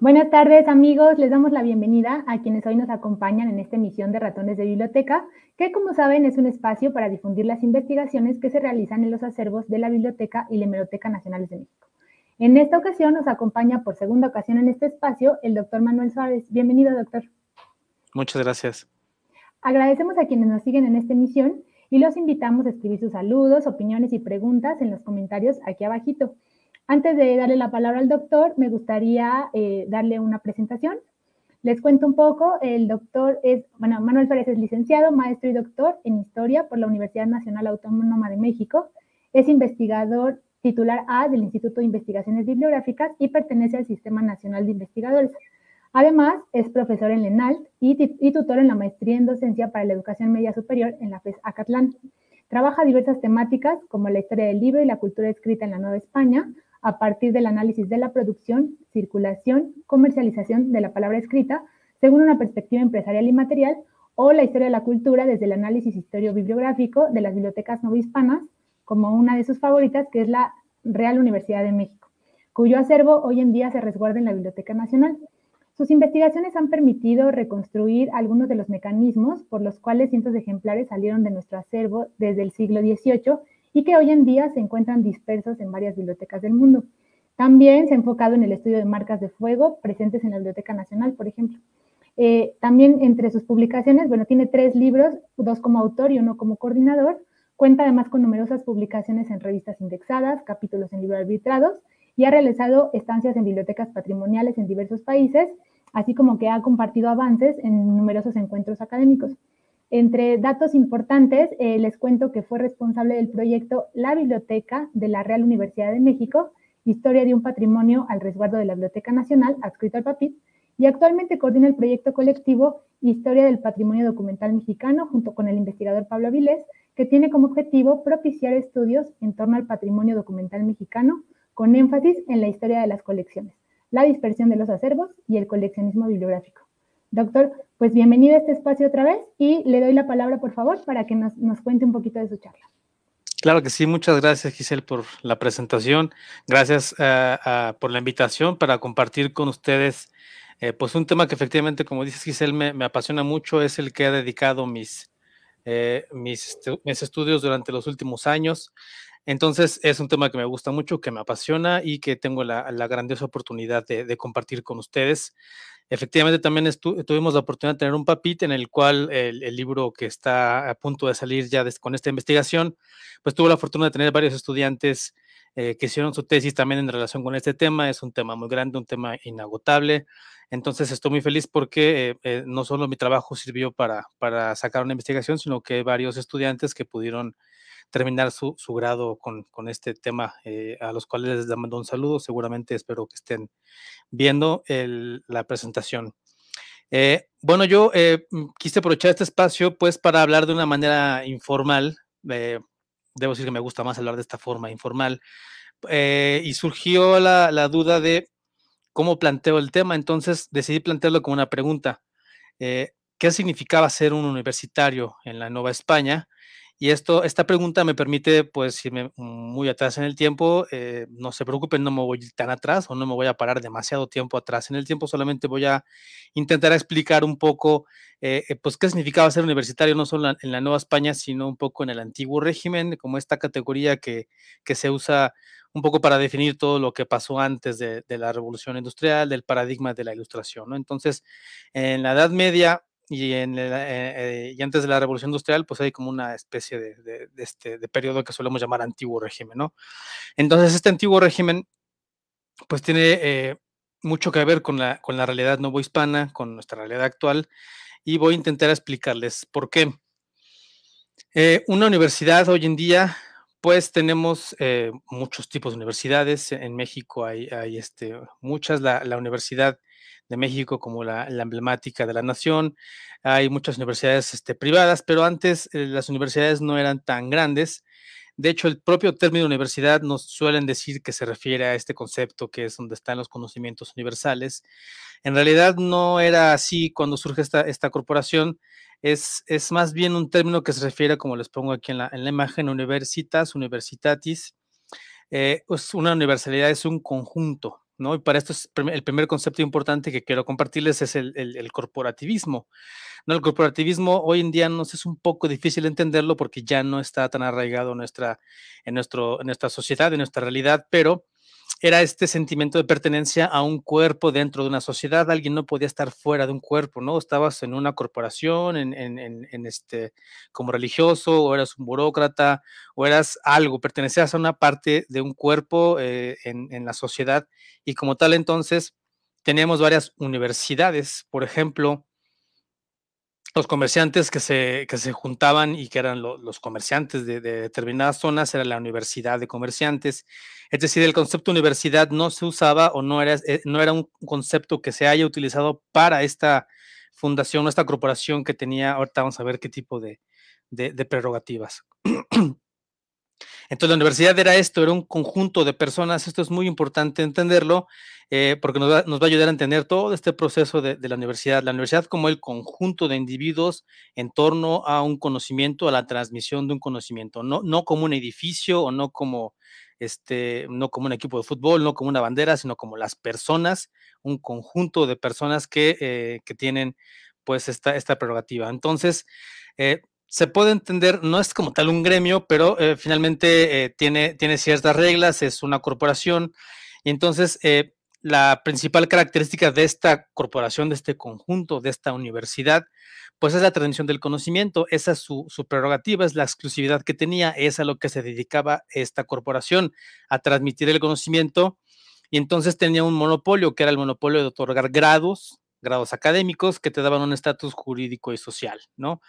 Buenas tardes amigos, les damos la bienvenida a quienes hoy nos acompañan en esta emisión de Ratones de Biblioteca, que como saben es un espacio para difundir las investigaciones que se realizan en los acervos de la Biblioteca y la Hemeroteca Nacionales de México. En esta ocasión nos acompaña por segunda ocasión en este espacio el doctor Manuel Suárez. Bienvenido doctor. Muchas gracias. Agradecemos a quienes nos siguen en esta emisión y los invitamos a escribir sus saludos, opiniones y preguntas en los comentarios aquí abajito. Antes de darle la palabra al doctor, me gustaría eh, darle una presentación. Les cuento un poco, el doctor es, bueno, Manuel Pérez es licenciado, maestro y doctor en historia por la Universidad Nacional Autónoma de México. Es investigador titular A del Instituto de Investigaciones Bibliográficas y pertenece al Sistema Nacional de Investigadores. Además, es profesor en LENALT y, y, tutor en la maestría en docencia para la educación media superior en la FES Acatlán. Trabaja diversas temáticas como la historia del libro y la cultura escrita en la Nueva España, a partir del análisis de la producción, circulación, comercialización de la palabra escrita, según una perspectiva empresarial y material, o la historia de la cultura desde el análisis histórico bibliográfico de las bibliotecas novohispanas, como una de sus favoritas, que es la Real Universidad de México, cuyo acervo hoy en día se resguarda en la Biblioteca Nacional. Sus investigaciones han permitido reconstruir algunos de los mecanismos por los cuales cientos de ejemplares salieron de nuestro acervo desde el siglo XVIII y que hoy en día se encuentran dispersos en varias bibliotecas del mundo. También se ha enfocado en el estudio de marcas de fuego presentes en la Biblioteca Nacional, por ejemplo. Eh, también entre sus publicaciones, bueno, tiene tres libros, dos como autor y uno como coordinador. Cuenta además con numerosas publicaciones en revistas indexadas, capítulos en libros arbitrados y ha realizado estancias en bibliotecas patrimoniales en diversos países, así como que ha compartido avances en numerosos encuentros académicos. Entre datos importantes, eh, les cuento que fue responsable del proyecto La Biblioteca de la Real Universidad de México, Historia de un Patrimonio al Resguardo de la Biblioteca Nacional, adscrito al PAPIT, y actualmente coordina el proyecto colectivo Historia del Patrimonio Documental Mexicano junto con el investigador Pablo Avilés, que tiene como objetivo propiciar estudios en torno al patrimonio documental mexicano con énfasis en la historia de las colecciones, la dispersión de los acervos y el coleccionismo bibliográfico. Doctor, pues bienvenido a este espacio otra vez y le doy la palabra, por favor, para que nos, cuente un poquito de su charla. Claro que sí, muchas gracias Giselle por la presentación, gracias eh, por la invitación para compartir con ustedes eh, pues un tema que efectivamente, como dices Giselle, me, apasiona mucho, es el que ha dedicado mis, eh, mis, este, mis, estudios durante los últimos años. Entonces es un tema que me gusta mucho, que me apasiona y que tengo la, grandiosa oportunidad de, compartir con ustedes. Efectivamente, también tuvimos la oportunidad de tener un papit en el cual el, libro que está a punto de salir ya con esta investigación, pues tuvo la fortuna de tener varios estudiantes eh, que hicieron su tesis también en relación con este tema. Es un tema muy grande, un tema inagotable. Entonces estoy muy feliz porque eh, eh, no solo mi trabajo sirvió para sacar una investigación, sino que varios estudiantes que pudieron terminar su, su grado con, con, este tema, eh, a los cuales les mando un saludo. Seguramente espero que estén viendo la presentación. Eh, bueno, yo eh, mm, quise aprovechar este espacio pues para hablar de una manera informal. debo decir que me gusta más hablar de esta forma informal. y surgió la, la duda de cómo planteo el tema, entonces decidí plantearlo como una pregunta. ¿Qué significaba ser un universitario en la Nueva España? Y esto, esta pregunta me permite, pues, irme muy atrás en el tiempo. Eh, no se preocupen, no me voy tan atrás o no me voy a parar demasiado tiempo atrás en el tiempo. Solamente voy a intentar explicar un poco, eh, eh, pues, qué significaba ser universitario, no solo en la Nueva España, sino un poco en el antiguo régimen, como esta categoría que, se usa un poco para definir todo lo que pasó antes de, la revolución industrial, del paradigma de la ilustración, Entonces, en la Edad Media, eh, eh, y, antes de la Revolución Industrial, pues hay como una especie de, de, este, de periodo que solemos llamar antiguo régimen, ¿no? Entonces, este antiguo régimen, pues tiene eh, mucho que ver con la, con la realidad novohispana, con nuestra realidad actual, y voy a intentar explicarles por qué. una universidad hoy en día, pues tenemos muchos tipos de universidades. En México hay, hay este, muchas. La, la universidad de México como la, emblemática de la nación. Hay muchas universidades este, privadas, pero antes eh, las universidades no eran tan grandes. De hecho, el propio término universidad nos suelen decir que se refiere a este concepto que es donde están los conocimientos universales. En realidad no era así cuando surge esta, corporación. Es, más bien un término que se refiere, como les pongo aquí en la, en imagen, universitas, universitatis. Eh, es una universalidad es un conjunto, y para esto es el primer concepto importante que quiero compartirles es el, corporativismo. ¿no? El corporativismo hoy en día nos es un poco difícil entenderlo porque ya no está tan arraigado nuestra, en nuestro, en nuestra sociedad, en nuestra realidad, pero era este sentimiento de pertenencia a un cuerpo dentro de una sociedad. Alguien no podía estar fuera de un cuerpo, ¿no? Estabas en una corporación, en, este, como religioso, o eras un burócrata, o eras algo, pertenecías a una parte de un cuerpo eh, en, en la sociedad. Y como tal, entonces, teníamos varias universidades, por ejemplo, los comerciantes que se, se juntaban y que eran los comerciantes de, determinadas zonas, era la universidad de comerciantes. Es decir, el concepto universidad no se usaba o no era, eh, no era un concepto que se haya utilizado para esta fundación o esta corporación que tenía, ahorita vamos a ver qué tipo de, de, de prerrogativas. Entonces la universidad era esto, era un conjunto de personas, esto es muy importante entenderlo, eh, porque nos va, a ayudar a entender todo este proceso de, la universidad, la universidad como el conjunto de individuos en torno a un conocimiento, a la transmisión de un conocimiento, no, no como un edificio o no como, este, no como un equipo de fútbol, no como una bandera, sino como las personas, un conjunto de personas que, eh, que tienen pues esta, esta prerrogativa. Entonces, eh, se puede entender, no es como tal un gremio, pero eh, finalmente eh, tiene, tiene ciertas reglas, es una corporación. Y entonces, eh, la principal característica de esta corporación, de este conjunto, de esta universidad, pues es la transmisión del conocimiento. Esa es su, su prerrogativa, es la exclusividad que tenía, es a lo que se dedicaba esta corporación, a transmitir el conocimiento. Y entonces tenía un monopolio, que era el monopolio de otorgar grados, grados académicos, que te daban un estatus jurídico y social, ¿no?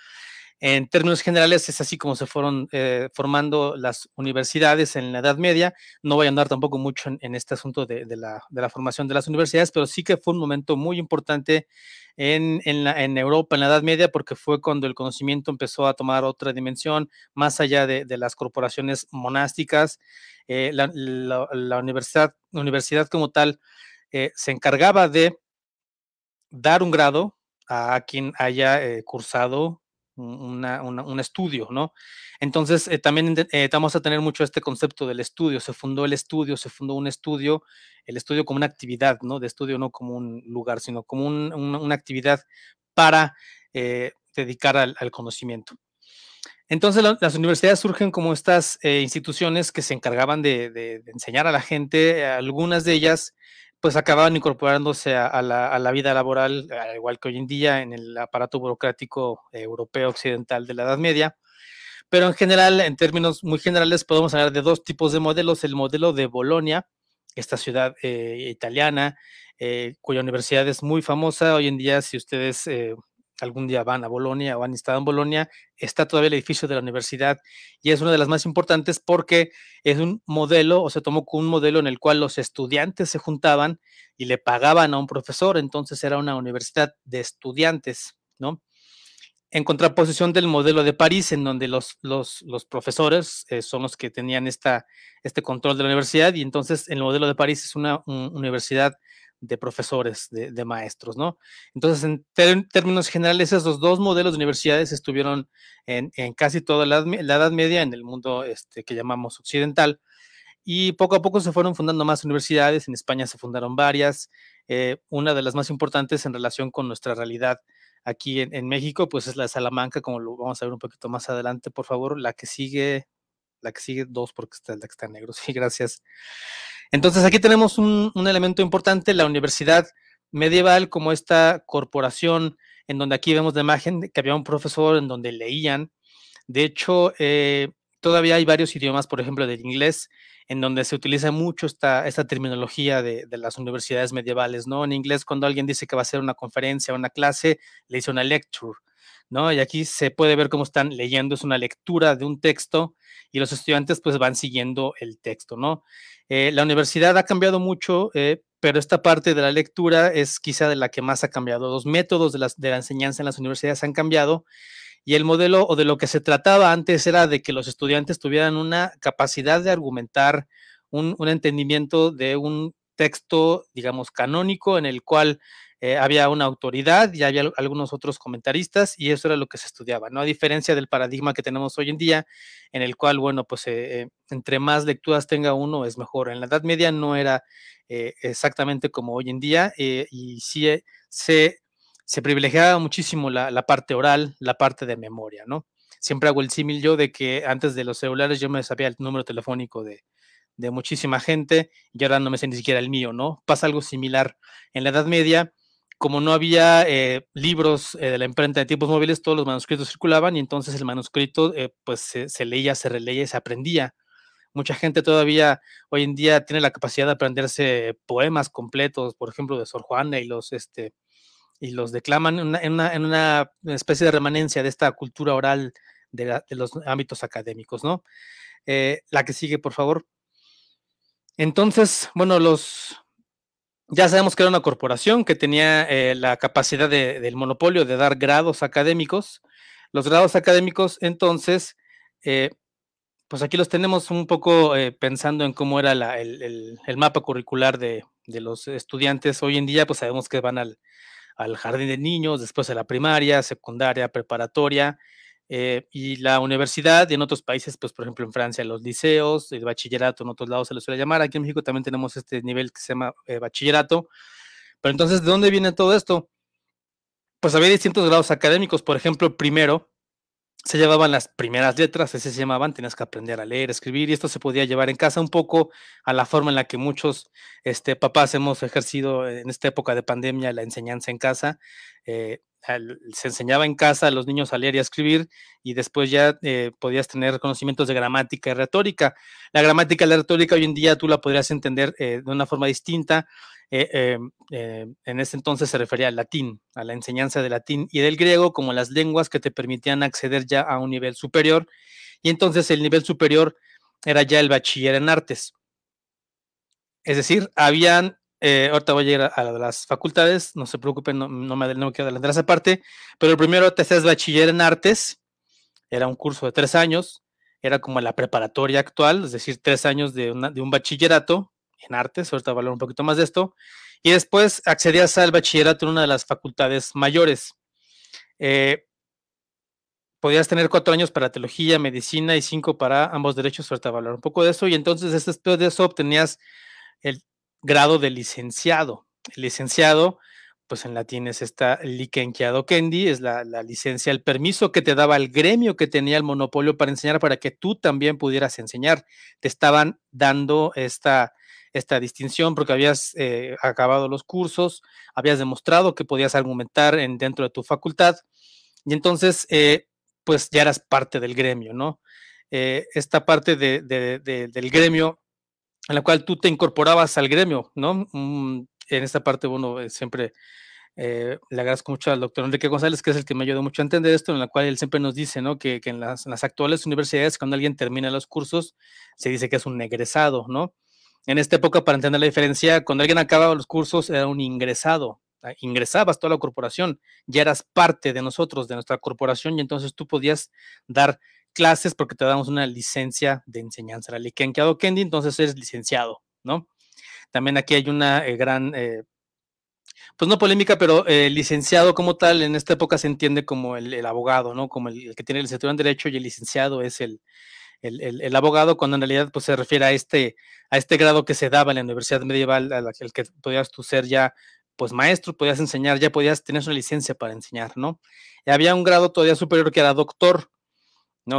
En términos generales, es así como se fueron eh, formando las universidades en la Edad Media. No voy a andar tampoco mucho en, este asunto de, la, formación de las universidades, pero sí que fue un momento muy importante en, Europa, en la Edad Media, porque fue cuando el conocimiento empezó a tomar otra dimensión, más allá de, las corporaciones monásticas. Eh, la, la universidad, universidad, como tal eh, se encargaba de dar un grado a quien haya cursado un estudio, ¿no? Entonces, eh, también eh, vamos a tener mucho este concepto del estudio. Se fundó el estudio, se fundó un estudio, el estudio como una actividad, ¿no? De estudio no como un lugar, sino como una actividad para eh, dedicar al, conocimiento. Entonces, las universidades surgen como estas instituciones que se encargaban de enseñar a la gente, algunas de ellas pues acababan incorporándose a, la, vida laboral, al igual que hoy en día en el aparato burocrático eh, europeo occidental de la Edad Media. Pero en general, en términos muy generales, podemos hablar de dos tipos de modelos. El modelo de Bolonia, esta ciudad eh, italiana, eh, cuya universidad es muy famosa. Hoy en día, si ustedes algún día van a Bolonia o han estado en Bolonia, está todavía el edificio de la universidad y es una de las más importantes porque es un modelo o se tomó como un modelo en el cual los estudiantes se juntaban y le pagaban a un profesor, entonces era una universidad de estudiantes, ¿no? En contraposición del modelo de París, en donde los, los, profesores eh, son los que tenían esta, este control de la universidad y entonces el modelo de París es una universidad de profesores, de, maestros, ¿no? Entonces, en términos generales, esos dos modelos de universidades estuvieron en, en casi toda la, la, Edad Media, en el mundo este, que llamamos occidental, y poco a poco se fueron fundando más universidades, en España se fundaron varias, eh, una de las más importantes en relación con nuestra realidad aquí en, en México, pues es la de Salamanca, como lo vamos a ver un poquito más adelante, por favor, la que sigue, la que sigue dos porque esta es la que está en negro. Sí, gracias. Entonces aquí tenemos un, un elemento importante, la universidad medieval como esta corporación en donde aquí vemos de imagen que había un profesor en donde leían. De hecho, eh, todavía hay varios idiomas, por ejemplo, del inglés, en donde se utiliza mucho esta, esta terminología de, de, las universidades medievales, ¿no? En inglés, cuando alguien dice que va a hacer una conferencia, una clase, le dice una lecture. Y aquí se puede ver cómo están leyendo, es una lectura de un texto y los estudiantes pues van siguiendo el texto, ¿no? Eh, la universidad ha cambiado mucho, eh, pero esta parte de la lectura es quizá de la que más ha cambiado. Los métodos de, de la enseñanza en las universidades han cambiado y el modelo o de lo que se trataba antes era de que los estudiantes tuvieran una capacidad de argumentar, un, un entendimiento de un texto, digamos, canónico en el cual eh, había una autoridad y había algunos otros comentaristas y eso era lo que se estudiaba, ¿no? A diferencia del paradigma que tenemos hoy en día, en el cual, bueno, pues eh, eh, entre más lecturas tenga uno es mejor. En la Edad Media no era exactamente como hoy en día y sí se, privilegiaba muchísimo la, parte oral, la parte de memoria, ¿no? Siempre hago el símil yo de que antes de los celulares yo me sabía el número telefónico de, de muchísima gente y ahora no me sé ni siquiera el mío, ¿no? Pasa algo similar en la Edad Media, como no había eh, libros eh, de la imprenta de tiempos móviles, todos los manuscritos circulaban y entonces el manuscrito eh, pues se, leía, se releía y se aprendía. Mucha gente todavía hoy en día tiene la capacidad de aprenderse poemas completos, por ejemplo, de Sor Juana y los, este, y los declaman en una, especie de remanencia de esta cultura oral de, de los ámbitos académicos, ¿no? la que sigue, por favor. Entonces, bueno, los, ya sabemos que era una corporación que tenía eh, la capacidad del monopolio de dar grados académicos. Los grados académicos, entonces, eh, pues aquí los tenemos un poco eh, pensando en cómo era el, mapa curricular de, los estudiantes. Hoy en día, pues sabemos que van al, al jardín de niños, después a la primaria, secundaria, preparatoria, eh, y la universidad, y en otros países, pues por ejemplo en Francia los liceos, el bachillerato en otros lados se les suele llamar, aquí en México también tenemos este nivel que se llama eh, bachillerato, pero entonces, ¿de dónde viene todo esto? Pues había distintos grados académicos, por ejemplo, primero se llevaban las primeras letras, así se llamaban, tenías que aprender a leer, escribir, y esto se podía llevar en casa un poco a la forma en la que muchos este, papás hemos ejercido en esta época de pandemia la enseñanza en casa. Eh, se enseñaba en casa a los niños a leer y a escribir y después ya eh, podías tener conocimientos de gramática y retórica. La gramática y la retórica hoy en día tú la podrías entender eh, de una forma distinta. Eh, en ese entonces se refería al latín, a la enseñanza del latín y del griego como las lenguas que te permitían acceder ya a un nivel superior. Y entonces el nivel superior era ya el bachiller en artes. Es decir, habían eh, ahorita voy a llegar a, las facultades, no se preocupen, no, me, no me quiero adelantar esa parte, pero el primero te hacías bachiller en artes, era un curso de tres años, era como la preparatoria actual, es decir, tres años de, un bachillerato en artes, ahorita voy a hablar un poquito más de esto, y después accedías al bachillerato en una de las facultades mayores. Eh, podías tener cuatro años para teología, medicina y cinco para ambos derechos, ahorita voy a hablar un poco de eso, y entonces después de eso obtenías el grado de licenciado. licenciado, pues en latín es esta licenciado kendi, es la, licencia, el permiso que te daba el gremio que tenía el monopolio para enseñar, para que tú también pudieras enseñar. Te estaban dando esta, esta distinción porque habías eh, acabado los cursos, habías demostrado que podías argumentar en, dentro de tu facultad y entonces, eh, pues ya eras parte del gremio, ¿no? Eh, esta parte del gremio en la cual tú te incorporabas al gremio, ¿no? Mm, en esta parte, bueno, eh, siempre eh, le agradezco mucho al doctor Enrique González, que es el que me ayudó mucho a entender esto, en la cual él siempre nos dice, ¿no? Que, en, las, actuales universidades, cuando alguien termina los cursos, se dice que es un egresado, ¿no? En esta época, para entender la diferencia, cuando alguien acababa los cursos, era un ingresado. Ah, ingresabas toda la corporación, ya eras parte de nosotros, de nuestra corporación, y entonces tú podías dar clases porque te damos una licencia de enseñanza. La Liken Kendi, entonces eres licenciado, ¿no? También aquí hay una eh, gran, eh, pues no polémica, pero eh, licenciado como tal, en esta época se entiende como el, abogado, ¿no? Como el, que tiene licenciatura en Derecho y el licenciado es el, el, abogado, cuando en realidad pues, se refiere a este, a este grado que se daba en la universidad medieval, al que podías tú ser ya pues maestro, podías enseñar, ya podías tener una licencia para enseñar, ¿no? había un grado todavía superior que era doctor,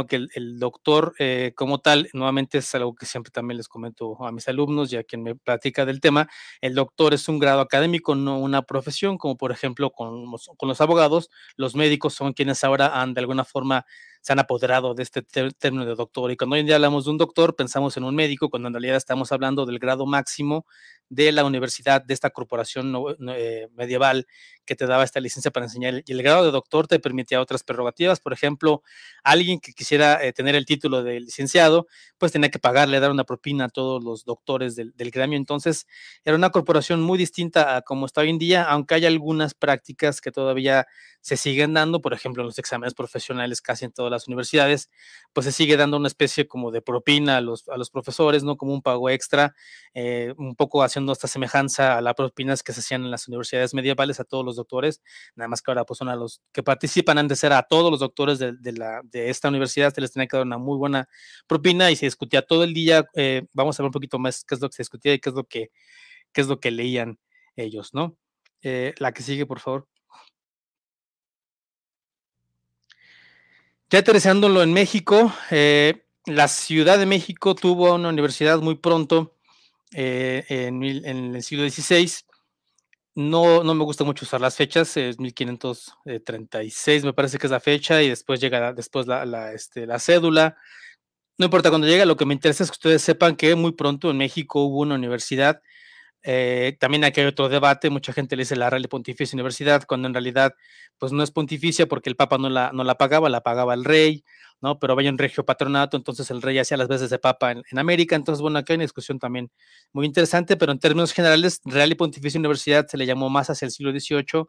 que el, doctor eh, como tal, nuevamente es algo que siempre también les comento a mis alumnos y a quien me platica del tema, el doctor es un grado académico, no una profesión, como por ejemplo con con los abogados, los médicos son quienes ahora han de alguna forma se han apoderado de este término de doctor. Y cuando hoy en día hablamos de un doctor, pensamos en un médico, cuando en realidad estamos hablando del grado máximo de la universidad, de esta corporación eh, medieval que te daba esta licencia para enseñar. Y el grado de doctor te permitía otras prerrogativas. Por ejemplo, alguien que quisiera eh, tener el título de licenciado, pues tenía que pagarle, dar una propina a todos los doctores del, del gremio. Entonces, era una corporación muy distinta a como está hoy en día, aunque hay algunas prácticas que todavía se siguen dando, por ejemplo, en los exámenes profesionales casi en todas las universidades, pues se sigue dando una especie como de propina a los, a los profesores, ¿no? Como un pago extra, eh, un poco haciendo esta semejanza a las propinas que se hacían en las universidades medievales a todos los doctores, nada más que ahora pues son a los que participan, han de ser a todos los doctores de, la, de esta universidad, se les tenía que dar una muy buena propina y se discutía todo el día, eh, vamos a ver un poquito más qué es lo que se discutía y qué es lo que, qué es lo que leían ellos, ¿no? Eh, la que sigue, por favor. Ya aterrizándolo en México, eh, la Ciudad de México tuvo una universidad muy pronto, eh, en, el siglo XVI. No, no me gusta mucho usar las fechas, es 1536, me parece que es la fecha, y después llega después la, la, este, la cédula. No importa cuando llega, lo que me interesa es que ustedes sepan que muy pronto en México hubo una universidad eh, también aquí hay otro debate, mucha gente le dice la Real Pontificia Universidad, cuando en realidad pues no es pontificia porque el Papa no la, no la pagaba, la pagaba el rey, ¿no? Pero vaya un regio patronato, entonces el rey hacía las veces de Papa en, América, entonces bueno, aquí hay una discusión también muy interesante, pero en términos generales, Real y Pontificia Universidad se le llamó más hacia el siglo XVIII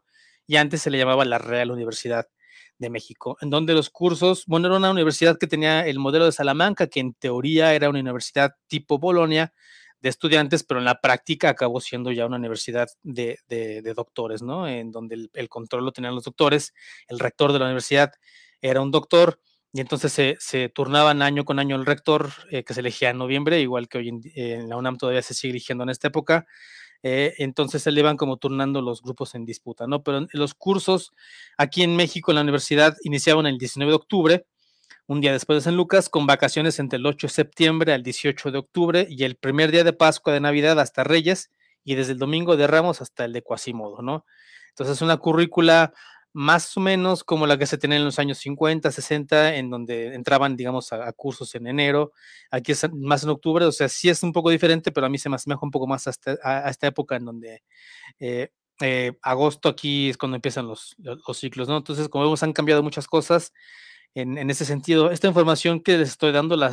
y antes se le llamaba la Real Universidad de México, en donde los cursos, bueno, era una universidad que tenía el modelo de Salamanca, que en teoría era una universidad tipo Bolonia, de estudiantes, pero en la práctica acabó siendo ya una universidad de, doctores, ¿no? En donde el, control lo tenían los doctores, el rector de la universidad era un doctor, y entonces se, turnaban año con año el rector, eh, que se elegía en noviembre, igual que hoy eh, en, la UNAM todavía se sigue eligiendo en esta época, eh, entonces se le van como turnando los grupos en disputa, ¿no? Pero los cursos aquí en México, en la universidad, iniciaban el 19 de octubre, un día después de San Lucas, con vacaciones entre el 8 de septiembre al 18 de octubre y el primer día de Pascua de Navidad hasta Reyes y desde el domingo de Ramos hasta el de Cuasimodo, ¿no? Entonces, una currícula más o menos como la que se tenía en los años 50, 60, en donde entraban, digamos, a, cursos en enero, aquí es más en octubre, o sea, sí es un poco diferente, pero a mí se me asemeja un poco más a, este, esta época en donde eh, eh, agosto aquí es cuando empiezan los, ciclos, ¿no? Entonces, como vemos, han cambiado muchas cosas en, ese sentido. Esta información que les estoy dando la,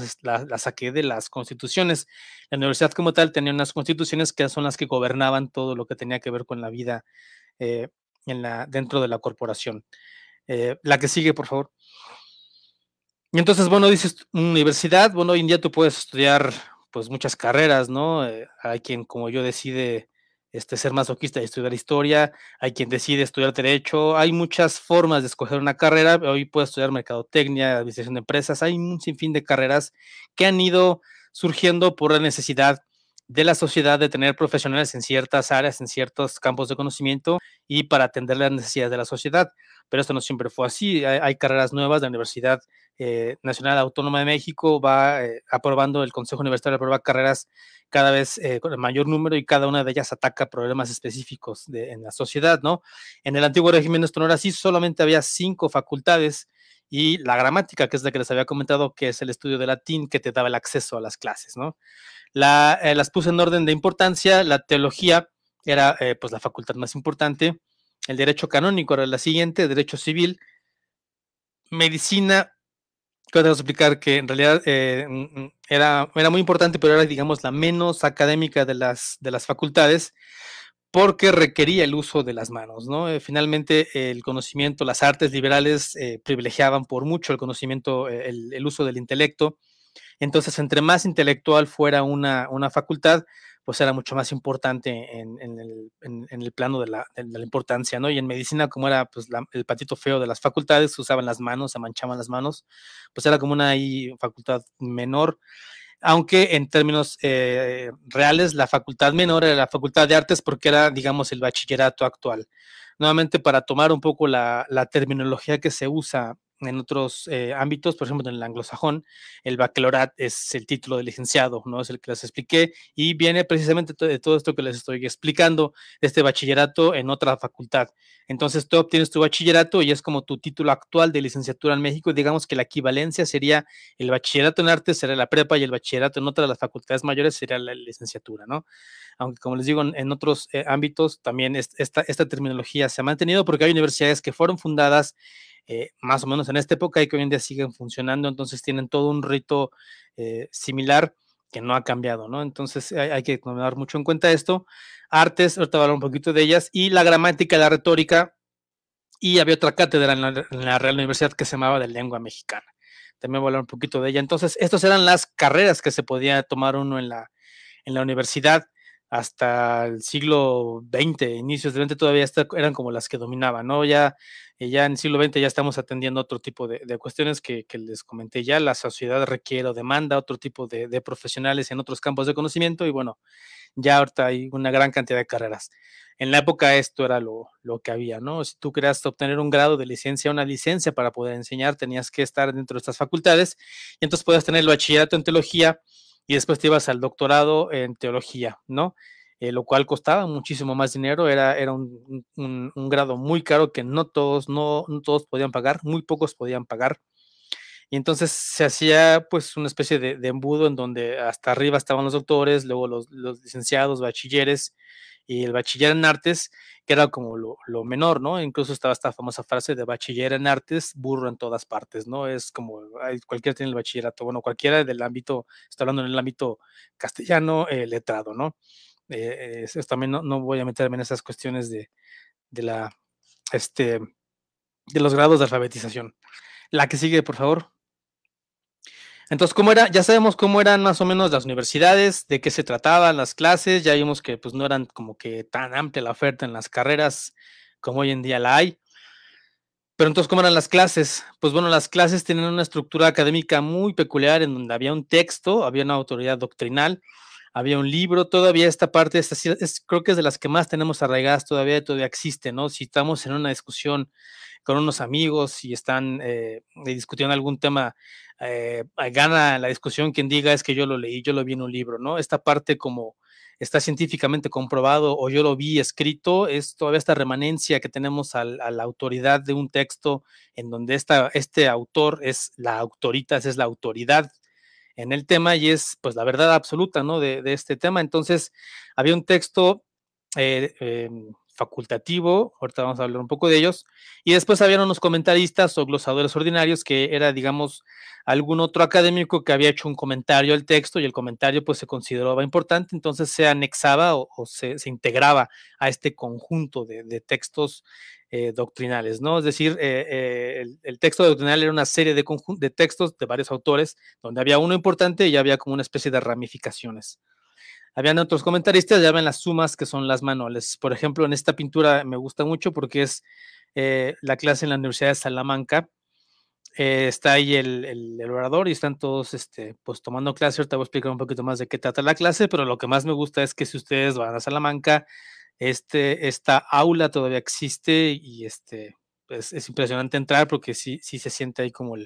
saqué de las constituciones. La universidad como tal tenía unas constituciones que son las que gobernaban todo lo que tenía que ver con la vida eh, en la, dentro de la corporación. Eh, la que sigue, por favor. Y entonces, bueno, dices universidad, bueno, hoy en día tú puedes estudiar pues muchas carreras, ¿no? Eh, hay quien como yo decide este, ser masoquista y estudiar historia, hay quien decide estudiar derecho, hay muchas formas de escoger una carrera, hoy puedes estudiar mercadotecnia, administración de empresas, hay un sinfín de carreras que han ido surgiendo por la necesidad de la sociedad de tener profesionales en ciertas áreas, en ciertos campos de conocimiento y para atender las necesidades de la sociedad. Pero esto no siempre fue así. Hay, carreras nuevas, de la universidad eh, Nacional Autónoma de México va eh, aprobando, el Consejo Universitario aprobar carreras cada vez eh, con el mayor número y cada una de ellas ataca problemas específicos en la sociedad, ¿no? En el antiguo régimen esto no era así, solamente había cinco facultades y la gramática, que es la que les había comentado, que es el estudio de latín que te daba el acceso a las clases, ¿no? las puse en orden de importancia, la teología era pues la facultad más importante, el derecho canónico era la siguiente, derecho civil, medicina, que explicar que en realidad eh, mm, mm, era, era muy importante, pero era, digamos, la menos académica de las, de las facultades, porque requería el uso de las manos, ¿no? Eh, finalmente, el conocimiento, las artes liberales eh, privilegiaban por mucho el conocimiento, el, el, uso del intelecto. Entonces, entre más intelectual fuera una, una facultad, pues era mucho más importante en, el, plano de la, importancia, ¿no? Y en medicina, como era pues, el patito feo de las facultades, usaban las manos, se manchaban las manos, pues era como una facultad menor, aunque en términos eh, reales, la facultad menor era la facultad de artes porque era, digamos, el bachillerato actual. Nuevamente, para tomar un poco la, la terminología que se usa en otros eh, ámbitos, por ejemplo, en el anglosajón, el bachelorat es el título de licenciado, ¿no? Es el que les expliqué y viene precisamente de todo esto que les estoy explicando, este bachillerato en otra facultad. Entonces, tú obtienes tu bachillerato y es como tu título actual de licenciatura en México. Digamos que la equivalencia sería el bachillerato en artes, será la prepa y el bachillerato en otra de las facultades mayores sería la licenciatura, ¿no? Aunque, como les digo, en, otros eh, ámbitos también esta, esta terminología se ha mantenido porque hay universidades que fueron fundadas eh, más o menos en esta época y que hoy en día siguen funcionando, entonces tienen todo un rito eh, similar que no ha cambiado, ¿no? Entonces hay, que tomar mucho en cuenta esto. Artes, ahorita voy a hablar un poquito de ellas, y la gramática, la retórica, y había otra cátedra en la, Real Universidad que se llamaba de lengua mexicana. También voy a hablar un poquito de ella. Entonces, estas eran las carreras que se podía tomar uno en la, en la universidad hasta el siglo XX, inicios del XX, todavía eran como las que dominaban, ¿no? Ya, eh, ya en el siglo XX ya estamos atendiendo otro tipo de, cuestiones que, les comenté ya, la sociedad requiere o demanda otro tipo de, profesionales en otros campos de conocimiento y bueno, ya ahorita hay una gran cantidad de carreras. En la época esto era lo, lo que había, ¿no? Si tú querías obtener un grado de licencia, una licencia para poder enseñar, tenías que estar dentro de estas facultades y entonces podías tener el bachillerato en teología, y después te ibas al doctorado en teología, ¿no? Eh, lo cual costaba muchísimo más dinero, era, era un, grado muy caro que no todos, no, todos podían pagar, muy pocos podían pagar. Y entonces se hacía pues una especie de, embudo en donde hasta arriba estaban los doctores, luego los, los licenciados, bachilleres, y el bachiller en artes, que era como lo, menor, ¿no? Incluso estaba esta famosa frase de bachiller en artes, burro en todas partes, ¿no? Es como cualquiera tiene el bachillerato, bueno, cualquiera del ámbito, está hablando en el ámbito castellano, eh, letrado, ¿no? Eh, también no, no, voy a meterme en esas cuestiones de, de la, este, de los grados de alfabetización. La que sigue, por favor. Entonces, ¿cómo era? Ya sabemos cómo eran más o menos las universidades, de qué se trataban las clases, ya vimos que pues no eran como que tan amplia la oferta en las carreras como hoy en día la hay. Pero entonces, ¿cómo eran las clases? Pues bueno, las clases tenían una estructura académica muy peculiar en donde había un texto, había una autoridad doctrinal, había un libro, todavía esta parte, es, creo que es de las que más tenemos arraigadas todavía, todavía existe, ¿no? Si estamos en una discusión con unos amigos y están eh, discutiendo algún tema, eh, gana la discusión quien diga es que yo lo leí, yo lo vi en un libro, ¿no? Esta parte como está científicamente comprobado o yo lo vi escrito, es todavía esta remanencia que tenemos a la autoridad de un texto en donde esta, este autor es la autorita, es la autoridad en el tema y es pues la verdad absoluta, ¿no? De, este tema. Entonces, había un texto eh, eh, facultativo, ahorita vamos a hablar un poco de ellos, y después habían unos comentaristas o glosadores ordinarios que era, digamos, algún otro académico que había hecho un comentario al texto y el comentario pues se consideraba importante, entonces se anexaba o, se, integraba a este conjunto de, de textos eh, doctrinales, ¿no? Es decir, eh, eh, el, texto doctrinal era una serie de, de textos de varios autores, donde había uno importante y había como una especie de ramificaciones. Habían otros comentaristas, ya ven las sumas que son las manuales, Por ejemplo, en esta pintura me gusta mucho porque es la clase en la Universidad de Salamanca, está ahí el, el, orador y están todos este, pues tomando clase. Ahorita voy a explicar un poquito más de qué trata la clase, pero lo que más me gusta es que si ustedes van a Salamanca, este, esta aula todavía existe y este, es, pues, es impresionante entrar porque sí, sí se siente ahí como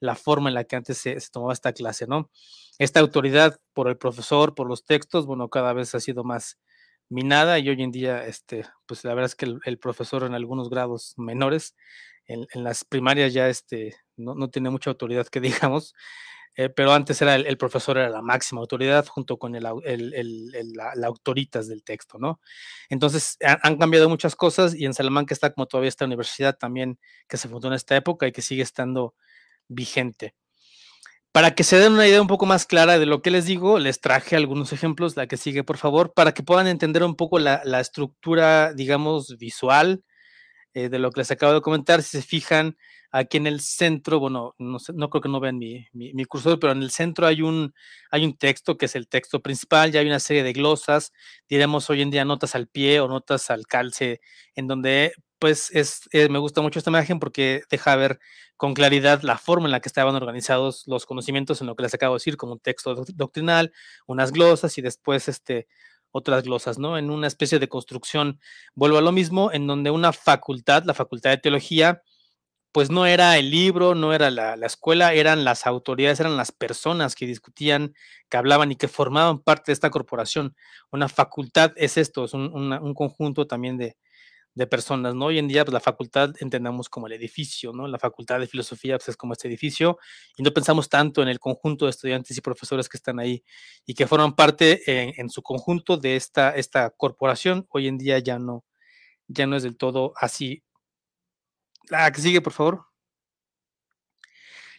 la forma en la que antes se, tomaba esta clase, ¿no? Esta autoridad por el profesor, por los textos, bueno, cada vez ha sido más minada y hoy en día, este, pues la verdad es que el, profesor en algunos grados menores, en, en las primarias ya este, no, no, tiene mucha autoridad que digamos, eh, pero antes era el, profesor era la máxima autoridad junto con el, la, autoritas del texto, ¿no? Entonces han, cambiado muchas cosas y en Salamanca está como todavía esta universidad también que se fundó en esta época y que sigue estando vigente. Para que se den una idea un poco más clara de lo que les digo, les traje algunos ejemplos, la que sigue por favor, para que puedan entender un poco la estructura, digamos, visual eh, de lo que les acabo de comentar, si se fijan aquí en el centro, bueno, no, creo que no vean mi, cursor, pero en el centro hay un, hay un texto que es el texto principal, ya hay una serie de glosas, diremos hoy en día notas al pie o notas al calce, en donde pues es, eh, me gusta mucho esta imagen porque deja ver con claridad la forma en la que estaban organizados los conocimientos en lo que les acabo de decir, como un texto doctrinal, unas glosas y después este, otras glosas, ¿no? En una especie de construcción, vuelvo a lo mismo, en donde una facultad, la facultad de teología, pues no era el libro, no era la, escuela, eran las autoridades, eran las personas que discutían, que hablaban y que formaban parte de esta corporación. Una facultad es esto, es un conjunto también de, de personas, ¿no? Hoy en día, pues, la facultad entendamos como el edificio, ¿no? La facultad de filosofía pues, es como este edificio y no pensamos tanto en el conjunto de estudiantes y profesores que están ahí y que forman parte en, su conjunto de esta, esta corporación. Hoy en día ya no, ya no es del todo así. La ah, que sigue, por favor.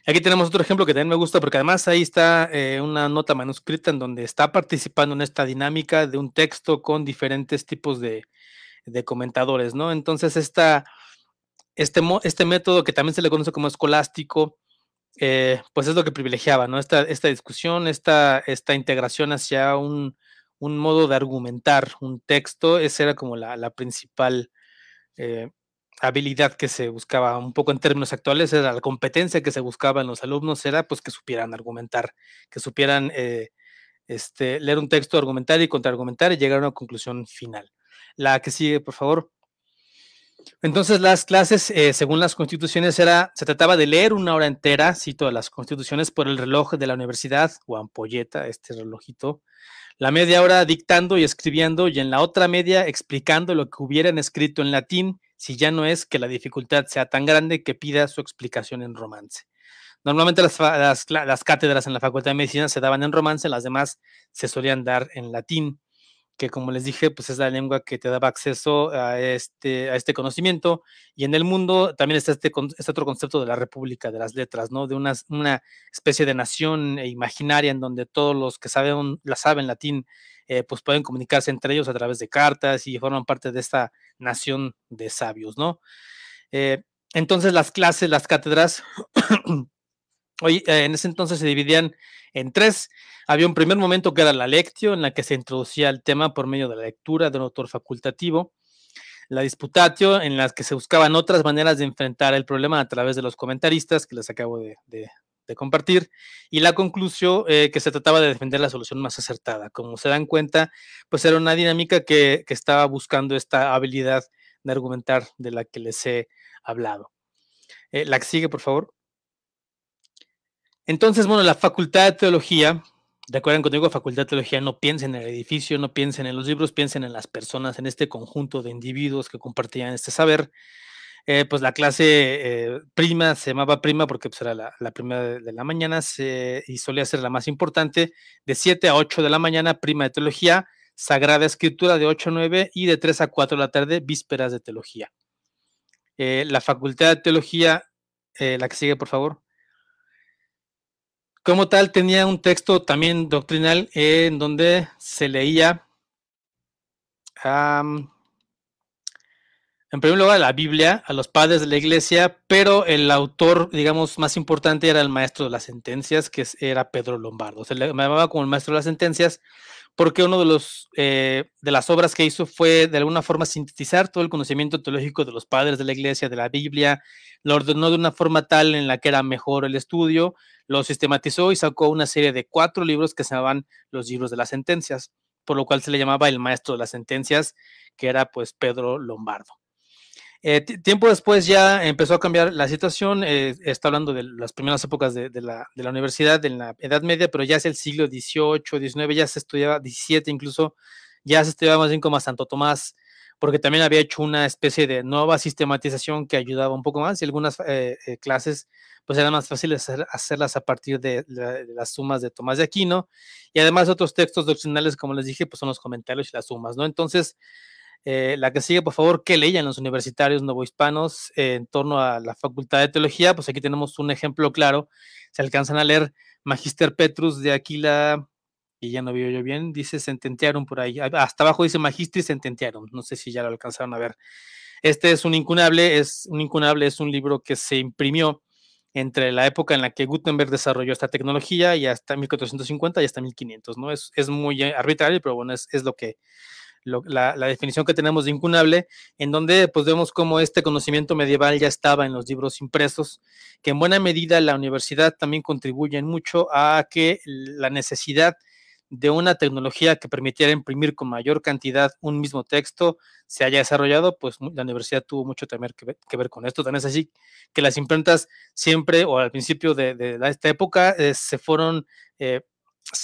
Aquí tenemos otro ejemplo que también me gusta porque además ahí está eh, una nota manuscrita en donde está participando en esta dinámica de un texto con diferentes tipos de, de comentadores, ¿no? Entonces, esta, este, este método que también se le conoce como escolástico, eh, pues es lo que privilegiaba, ¿no? Esta, esta discusión, esta, esta integración hacia un, modo de argumentar un texto, esa era como la, principal eh, habilidad que se buscaba un poco en términos actuales, era la competencia que se buscaba en los alumnos, era pues que supieran argumentar, que supieran eh, este, leer un texto, argumentar y contraargumentar y llegar a una conclusión final. La que sigue, por favor. Entonces las clases, eh, según las constituciones, era, se trataba de leer una hora entera, cito todas las constituciones, por el reloj de la universidad Juan ampolleta, este relojito, la media hora dictando y escribiendo y en la otra media explicando lo que hubieran escrito en latín, si ya no es que la dificultad sea tan grande que pida su explicación en romance. Normalmente las cátedras en la Facultad de Medicina se daban en romance, las demás se solían dar en latín que como les dije, pues es la lengua que te daba acceso a este, a este conocimiento. Y en el mundo también está este, este otro concepto de la república de las letras, ¿no? De una, especie de nación e imaginaria en donde todos los que saben, la saben latín, eh, pues pueden comunicarse entre ellos a través de cartas y forman parte de esta nación de sabios, ¿no? Eh, entonces las clases, las cátedras Hoy, eh, en ese entonces se dividían en tres. Había un primer momento que era la lectio, en la que se introducía el tema por medio de la lectura de un autor facultativo. La disputatio, en la que se buscaban otras maneras de enfrentar el problema a través de los comentaristas, que les acabo de, compartir. Y la conclusión, eh, que se trataba de defender la solución más acertada. Como se dan cuenta, pues era una dinámica que, estaba buscando esta habilidad de argumentar de la que les he hablado. Eh, la que sigue, por favor. Entonces, bueno, la Facultad de Teología, de acuerdo contigo Facultad de Teología, no piensen en el edificio, no piensen en los libros, piensen en las personas, en este conjunto de individuos que compartían este saber. Eh, pues la clase eh, prima se llamaba prima porque pues, era la, primera de, la mañana se, y solía ser la más importante, de 7 a 8 de la mañana, prima de teología, Sagrada Escritura de 8 a 9 y de 3 a 4 de la tarde, vísperas de teología. Eh, la Facultad de Teología, la que sigue, por favor como tal tenía un texto también doctrinal en donde se leía, en primer lugar, la Biblia a los padres de la iglesia, pero el autor, digamos, más importante era el maestro de las sentencias, que era Pedro Lombardo. Se le llamaba como el maestro de las sentencias porque uno de los eh, de las obras que hizo fue de alguna forma sintetizar todo el conocimiento teológico de los padres de la iglesia, de la Biblia, lo ordenó de una forma tal en la que era mejor el estudio, lo sistematizó y sacó una serie de cuatro libros que se llamaban los libros de las sentencias, por lo cual se le llamaba el maestro de las sentencias, que era pues Pedro Lombardo. Eh, tiempo después ya empezó a cambiar la situación, eh, está hablando de las primeras épocas de, la, universidad, en la Edad Media, pero ya es el siglo XVIII, XIX, ya se estudiaba, XVII incluso, ya se estudiaba más bien como a Santo Tomás, porque también había hecho una especie de nueva sistematización que ayudaba un poco más y algunas eh, eh, clases pues eran más fáciles hacerlas a partir de, las sumas de Tomás de Aquino y además otros textos doctrinales, como les dije, pues son los comentarios y las sumas, ¿no? Entonces, eh, la que sigue, por favor, ¿qué leían los universitarios novohispanos en torno a la Facultad de Teología? Pues aquí tenemos un ejemplo claro, se alcanzan a leer Magister Petrus de Aquila y ya no veo yo bien, dice sententearon por ahí. Hasta abajo dice magistri sententearon. No sé si ya lo alcanzaron a ver. Este es un incunable, es un incunable, es un libro que se imprimió entre la época en la que Gutenberg desarrolló esta tecnología y hasta 1450 y hasta 1500, ¿no? Es, muy eh, arbitrario, pero bueno, es, lo que, la, definición que tenemos de incunable, en donde pues vemos cómo este conocimiento medieval ya estaba en los libros impresos, que en buena medida la universidad también contribuye mucho a que la necesidad de una tecnología que permitiera imprimir con mayor cantidad un mismo texto se haya desarrollado, pues la universidad tuvo mucho que, ver, con esto. También es así que las imprentas siempre o al principio de, esta época eh, se fueron, eh,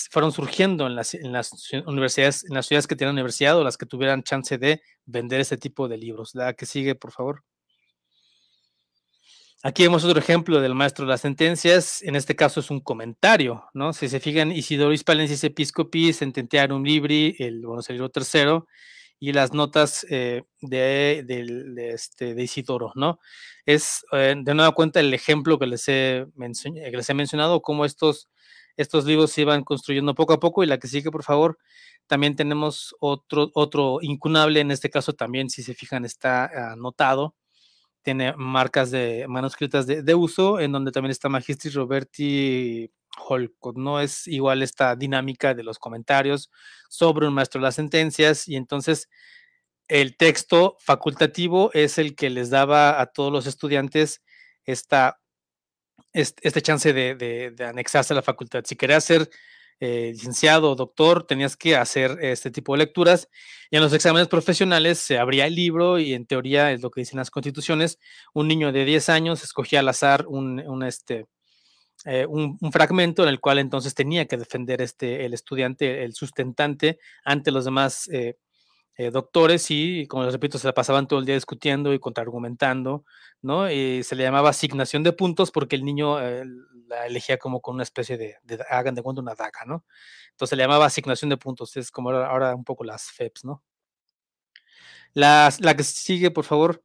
fueron surgiendo en las, universidades, en las ciudades que tienen universidad o las que tuvieran chance de vender ese tipo de libros. La que sigue, por favor. Aquí vemos otro ejemplo del maestro de las sentencias, en este caso es un comentario, ¿no? Si se fijan, Isidoro Hispalensis Episcopi, Sententearum Libri, el libro Tercero, y las notas eh, este, de, Isidoro, ¿no? Es, eh, de nueva cuenta, el ejemplo que les he, que les he mencionado, cómo estos, estos libros se iban construyendo poco a poco, y la que sigue, por favor, también tenemos otro, otro incunable, en este caso también, si se fijan, está anotado tiene marcas de manuscritas de, uso, en donde también está Magistris Roberti Holcott. No es igual esta dinámica de los comentarios sobre un maestro de las sentencias, y entonces el texto facultativo es el que les daba a todos los estudiantes esta, este chance de, de anexarse a la facultad. Si quería hacer eh, licenciado, doctor, tenías que hacer este tipo de lecturas. Y en los exámenes profesionales se abría el libro y en teoría es lo que dicen las constituciones. Un niño de 10 años escogía al azar un, este, eh, un, fragmento en el cual entonces tenía que defender este, el estudiante, el sustentante, ante los demás eh, eh, doctores y, como les repito, se la pasaban todo el día discutiendo y contraargumentando, ¿no? Y se le llamaba asignación de puntos porque el niño eh, la elegía como con una especie de, hagan de cuenta, una daga, ¿no? Entonces se le llamaba asignación de puntos, es como ahora, un poco las FEPS, ¿no? Las, la que sigue, por favor.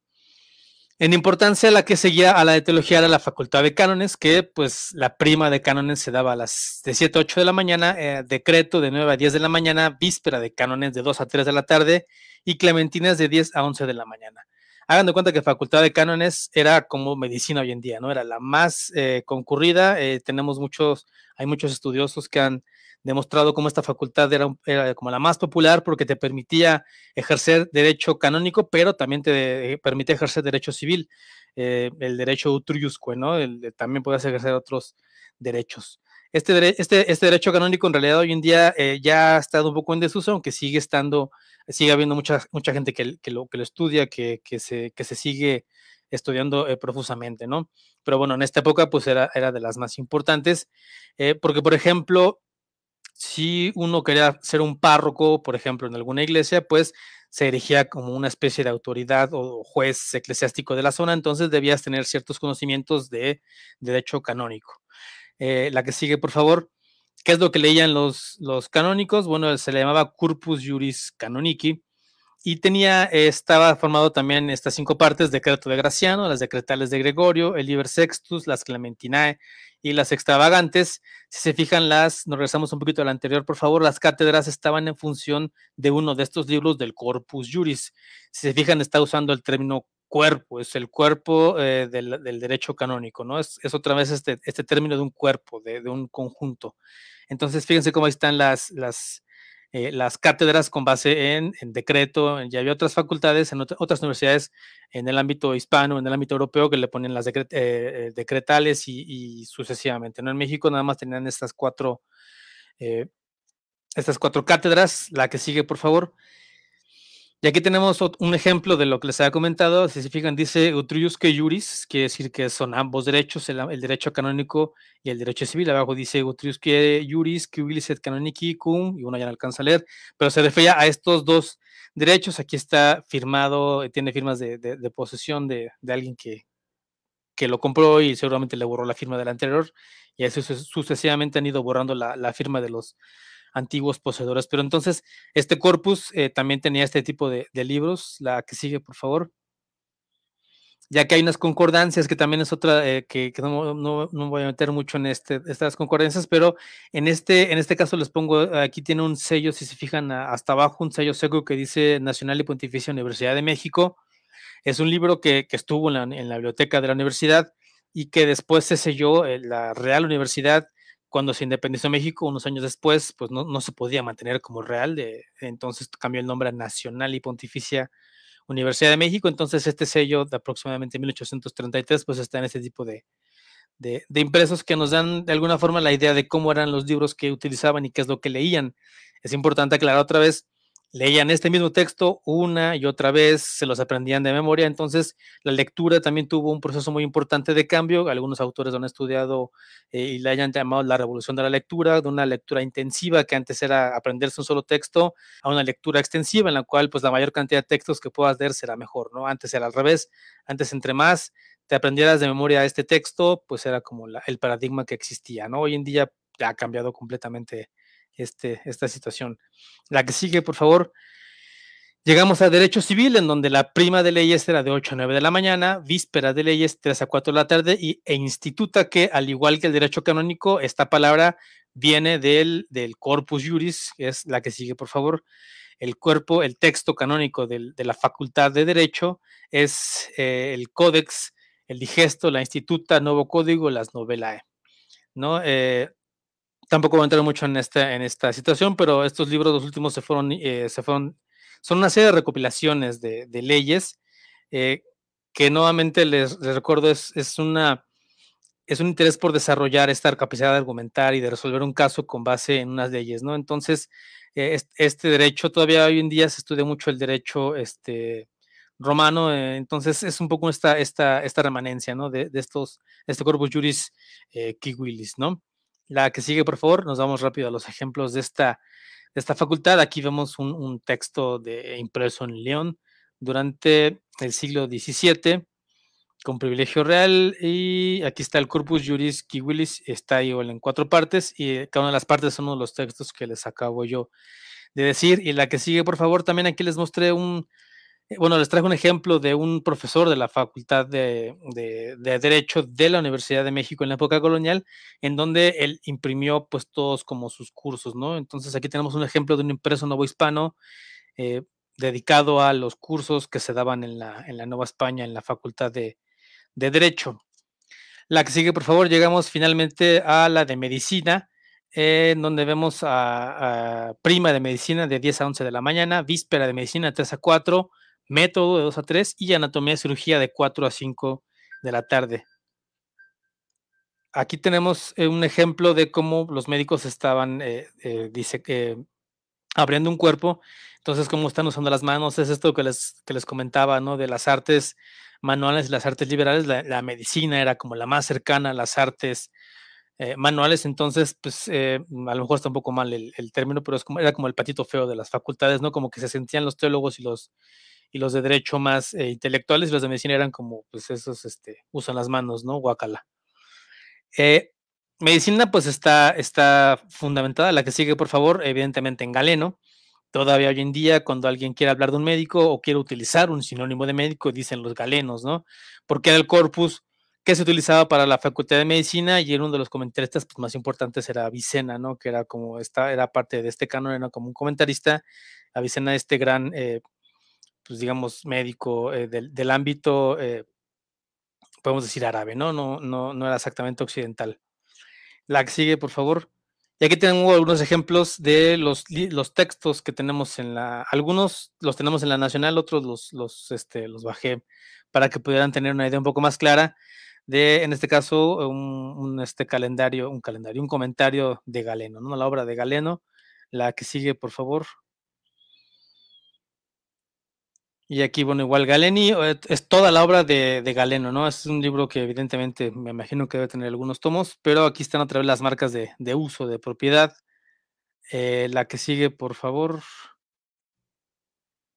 En importancia la que seguía a la de teología era la Facultad de Cánones, que pues la prima de cánones se daba a las de 7 a 8 de la mañana, eh, decreto de 9 a 10 de la mañana, víspera de cánones de 2 a 3 de la tarde y clementinas de 10 a 11 de la mañana. Hagan de cuenta que Facultad de Cánones era como medicina hoy en día, ¿no? Era la más eh, concurrida, eh, tenemos muchos, hay muchos estudiosos que han demostrado cómo esta facultad era, como la más popular porque te permitía ejercer derecho canónico, pero también te eh, permite ejercer derecho civil, eh, el derecho utriusque, ¿no? también puedes ejercer otros derechos. Este, este, este, derecho canónico en realidad hoy en día eh, ya ha estado un poco en desuso, aunque sigue estando, sigue habiendo mucha, mucha gente que, lo, que lo estudia, que, se, se sigue estudiando profusamente, ¿no? Pero bueno, en esta época pues era, era de las más importantes, porque por ejemplo, si uno quería ser un párroco, por ejemplo, en alguna iglesia, pues se erigía como una especie de autoridad o juez eclesiástico de la zona, entonces debías tener ciertos conocimientos de derecho canónico. Eh, la que sigue, por favor. ¿Qué es lo que leían los, los canónicos? Bueno, se le llamaba corpus juris canonici, y tenía, estaba formado también estas cinco partes, decreto de Graciano, las decretales de Gregorio, el Liber Sextus, las Clementinae y las extravagantes. Si se fijan las, nos regresamos un poquito la anterior, por favor, las cátedras estaban en función de uno de estos libros del Corpus Juris. Si se fijan, está usando el término cuerpo, es el cuerpo eh, del, derecho canónico, ¿no? Es, es otra vez este, este, término de un cuerpo, de, un conjunto. Entonces, fíjense cómo están las, las eh, las cátedras con base en, decreto, ya había otras facultades, en otras universidades en el ámbito hispano, en el ámbito europeo, que le ponen las eh, eh, decretales y, sucesivamente. En México nada más tenían estas cuatro, estas cuatro cátedras. La que sigue, por favor. Y aquí tenemos un ejemplo de lo que les había comentado. Si se fijan, dice utriusque juris, quiere decir que son ambos derechos, el, derecho canónico y el derecho civil. Abajo dice utriusque que juris, et canonici cum, y uno ya no alcanza a leer, pero se refiere a estos dos derechos. Aquí está firmado, tiene firmas de, posesión de, alguien que, que lo compró y seguramente le borró la firma del anterior, y así sucesivamente han ido borrando la, la firma de los antiguos poseedores. Pero entonces, este corpus eh, también tenía este tipo de, libros. La que sigue, por favor. Ya que hay unas concordancias, que también es otra, eh, que, no, voy a meter mucho en este, estas concordancias, pero en este, en este caso les pongo, aquí tiene un sello, si se fijan hasta abajo, un sello seco que dice Nacional y Pontificia Universidad de México. Es un libro que, estuvo en la, en la biblioteca de la universidad y que después se selló la Real Universidad cuando se independizó México, unos años después, pues no, se podía mantener como real, de, entonces cambió el nombre a Nacional y Pontificia Universidad de México, entonces este sello de aproximadamente 1833, pues está en ese tipo de, impresos que nos dan de alguna forma la idea de cómo eran los libros que utilizaban y qué es lo que leían. Es importante aclarar otra vez, leían este mismo texto una y otra vez, se los aprendían de memoria, entonces la lectura también tuvo un proceso muy importante de cambio, algunos autores lo han estudiado eh, y le hayan llamado la revolución de la lectura, de una lectura intensiva que antes era aprenderse un solo texto a una lectura extensiva en la cual pues la mayor cantidad de textos que puedas leer será mejor, ¿no? Antes era al revés, antes entre más te aprendieras de memoria este texto, pues era como el paradigma que existía, ¿no? Hoy en día ha cambiado completamente este, esta situación. La que sigue, por favor. Llegamos a Derecho Civil, en donde la prima de leyes era de 8 a 9 de la mañana, víspera de leyes 3 a 4 de la tarde, y, e instituta que, al igual que el derecho canónico, esta palabra viene del, del corpus juris, es la que sigue, por favor. El cuerpo, el texto canónico de la Facultad de Derecho es eh, el códex, el digesto, la instituta, nuevo código, las novelae. ¿no? Eh, tampoco voy a entrar mucho en esta, en esta situación, pero estos libros, los últimos, se fueron, eh, se fueron son una serie de recopilaciones de, leyes eh, que nuevamente les, recuerdo es, es, una, es un interés por desarrollar esta capacidad de argumentar y de resolver un caso con base en unas leyes, ¿no? Entonces, eh, este derecho todavía hoy en día se estudia mucho el derecho este, romano, entonces es un poco esta, esta, esta remanencia, ¿no? De, de estos, este corpus juris eh, ¿no? La que sigue, por favor, nos vamos rápido a los ejemplos de esta, de esta facultad. Aquí vemos un, texto de, impreso en León durante el siglo XVII con privilegio real y aquí está el corpus juris civilis, está igual en cuatro partes y eh, cada una de las partes son uno de los textos que les acabo yo de decir y la que sigue por favor también aquí les mostré un, eh, bueno, les traigo un ejemplo de un profesor de la Facultad de, Derecho de la Universidad de México en la época colonial, en donde él imprimió pues todos como sus cursos, ¿no? Entonces aquí tenemos un ejemplo de un impreso nuevo hispano eh, dedicado a los cursos que se daban en la, Nueva España, en la Facultad de, Derecho. La que sigue, por favor, llegamos finalmente a la de Medicina, en donde vemos a, a, prima de medicina de 10 a 11 de la mañana, víspera de medicina 3 a 4, método de 2 a 3 y anatomía y cirugía de 4 a 5 de la tarde. Aquí tenemos eh, un ejemplo de cómo los médicos estaban, eh, eh, dice que, abriendo un cuerpo, entonces cómo están usando las manos, es esto que les, que les comentaba, ¿no? De las artes manuales y las artes liberales, la, medicina era como la más cercana a las artes manuales, entonces, pues a lo mejor está un poco mal el, el término, pero es como, era como el patito feo de las facultades, ¿no? Como que se sentían los teólogos y los, y los de derecho más eh, intelectuales los de medicina eran como, pues esos, este, usan las manos, ¿no? Guacala. Eh, medicina, pues está, está fundamentada, la que sigue, por favor, evidentemente en galeno. Todavía hoy en día, cuando alguien quiere hablar de un médico o quiere utilizar un sinónimo de médico, dicen los galenos, ¿no? Porque era el corpus que se utilizaba para la Facultad de Medicina y era uno de los comentaristas pues, más importantes era Avicena, ¿no? Que era como esta, era parte de este canon, era como un comentarista. Avicena, este gran eh, pues, digamos, médico eh, del, ámbito, eh, podemos decir árabe, ¿no? ¿no? No, no, era exactamente occidental. La que sigue, por favor. Y aquí tengo algunos ejemplos de los, los textos que tenemos en la, algunos los tenemos en la nacional, otros los, este, los, bajé para que pudieran tener una idea un poco más clara de, en este caso, un, este calendario, un calendario, un comentario de Galeno, ¿no? La obra de Galeno. La que sigue, por favor. Y aquí, bueno, igual Galeni, es toda la obra de, Galeno, ¿no? Es un libro que evidentemente me imagino que debe tener algunos tomos, pero aquí están otra vez las marcas de, uso, de propiedad. Eh, la que sigue, por favor.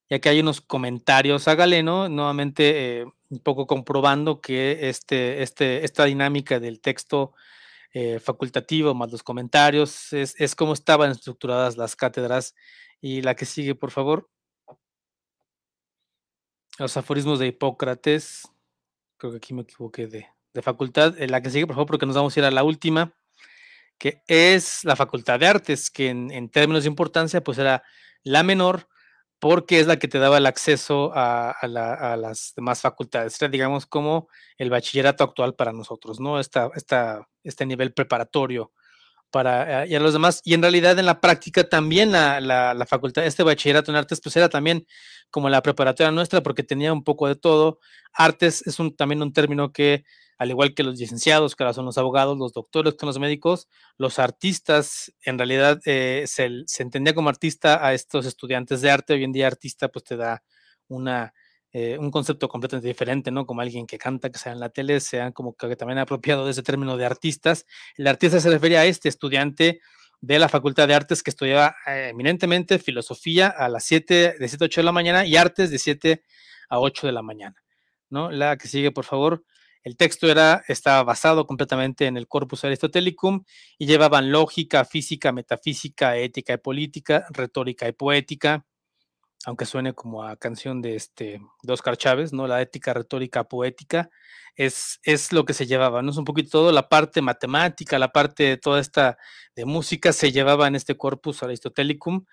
Y aquí hay unos comentarios a Galeno, nuevamente eh, un poco comprobando que este, este, esta dinámica del texto eh, facultativo más los comentarios es, es como estaban estructuradas las cátedras. Y la que sigue, por favor los aforismos de Hipócrates. Creo que aquí me equivoqué de, de facultad. Eh, la que sigue, por favor, porque nos vamos a ir a la última, que es la Facultad de Artes, que en, términos de importancia, pues era la menor, porque es la que te daba el acceso a, las demás facultades. Era, digamos, como el bachillerato actual para nosotros, ¿no? Esta, esta, este nivel preparatorio para, eh, y a los demás. Y en realidad en la práctica también la, la, facultad, este bachillerato en artes, pues era también como la preparatoria nuestra, porque tenía un poco de todo. Artes es un, también un término que, al igual que los licenciados, que ahora son los abogados, los doctores, que los médicos, los artistas, en realidad eh, se entendía como artista a estos estudiantes de arte. Hoy en día artista pues te da una eh, un concepto completamente diferente, ¿no? Como alguien que canta, que sea en la tele, sean como que también apropiado de ese término de artistas. El artista se refería a este estudiante de la Facultad de Artes que estudiaba eh, eminentemente filosofía a las 7, de 7 a 8 de la mañana y artes de 7 a 8 de la mañana, ¿no? La que sigue, por favor. El texto era, estaba basado completamente en el corpus aristotelicum y llevaban lógica, física, metafísica, ética y política, retórica y poética, aunque suene como a canción de este de Oscar Chávez, ¿no? La ética retórica poética es, es lo que se llevaba, ¿no? Es un poquito todo la parte matemática, la parte de toda esta de música se llevaba en este corpus aristotelicum.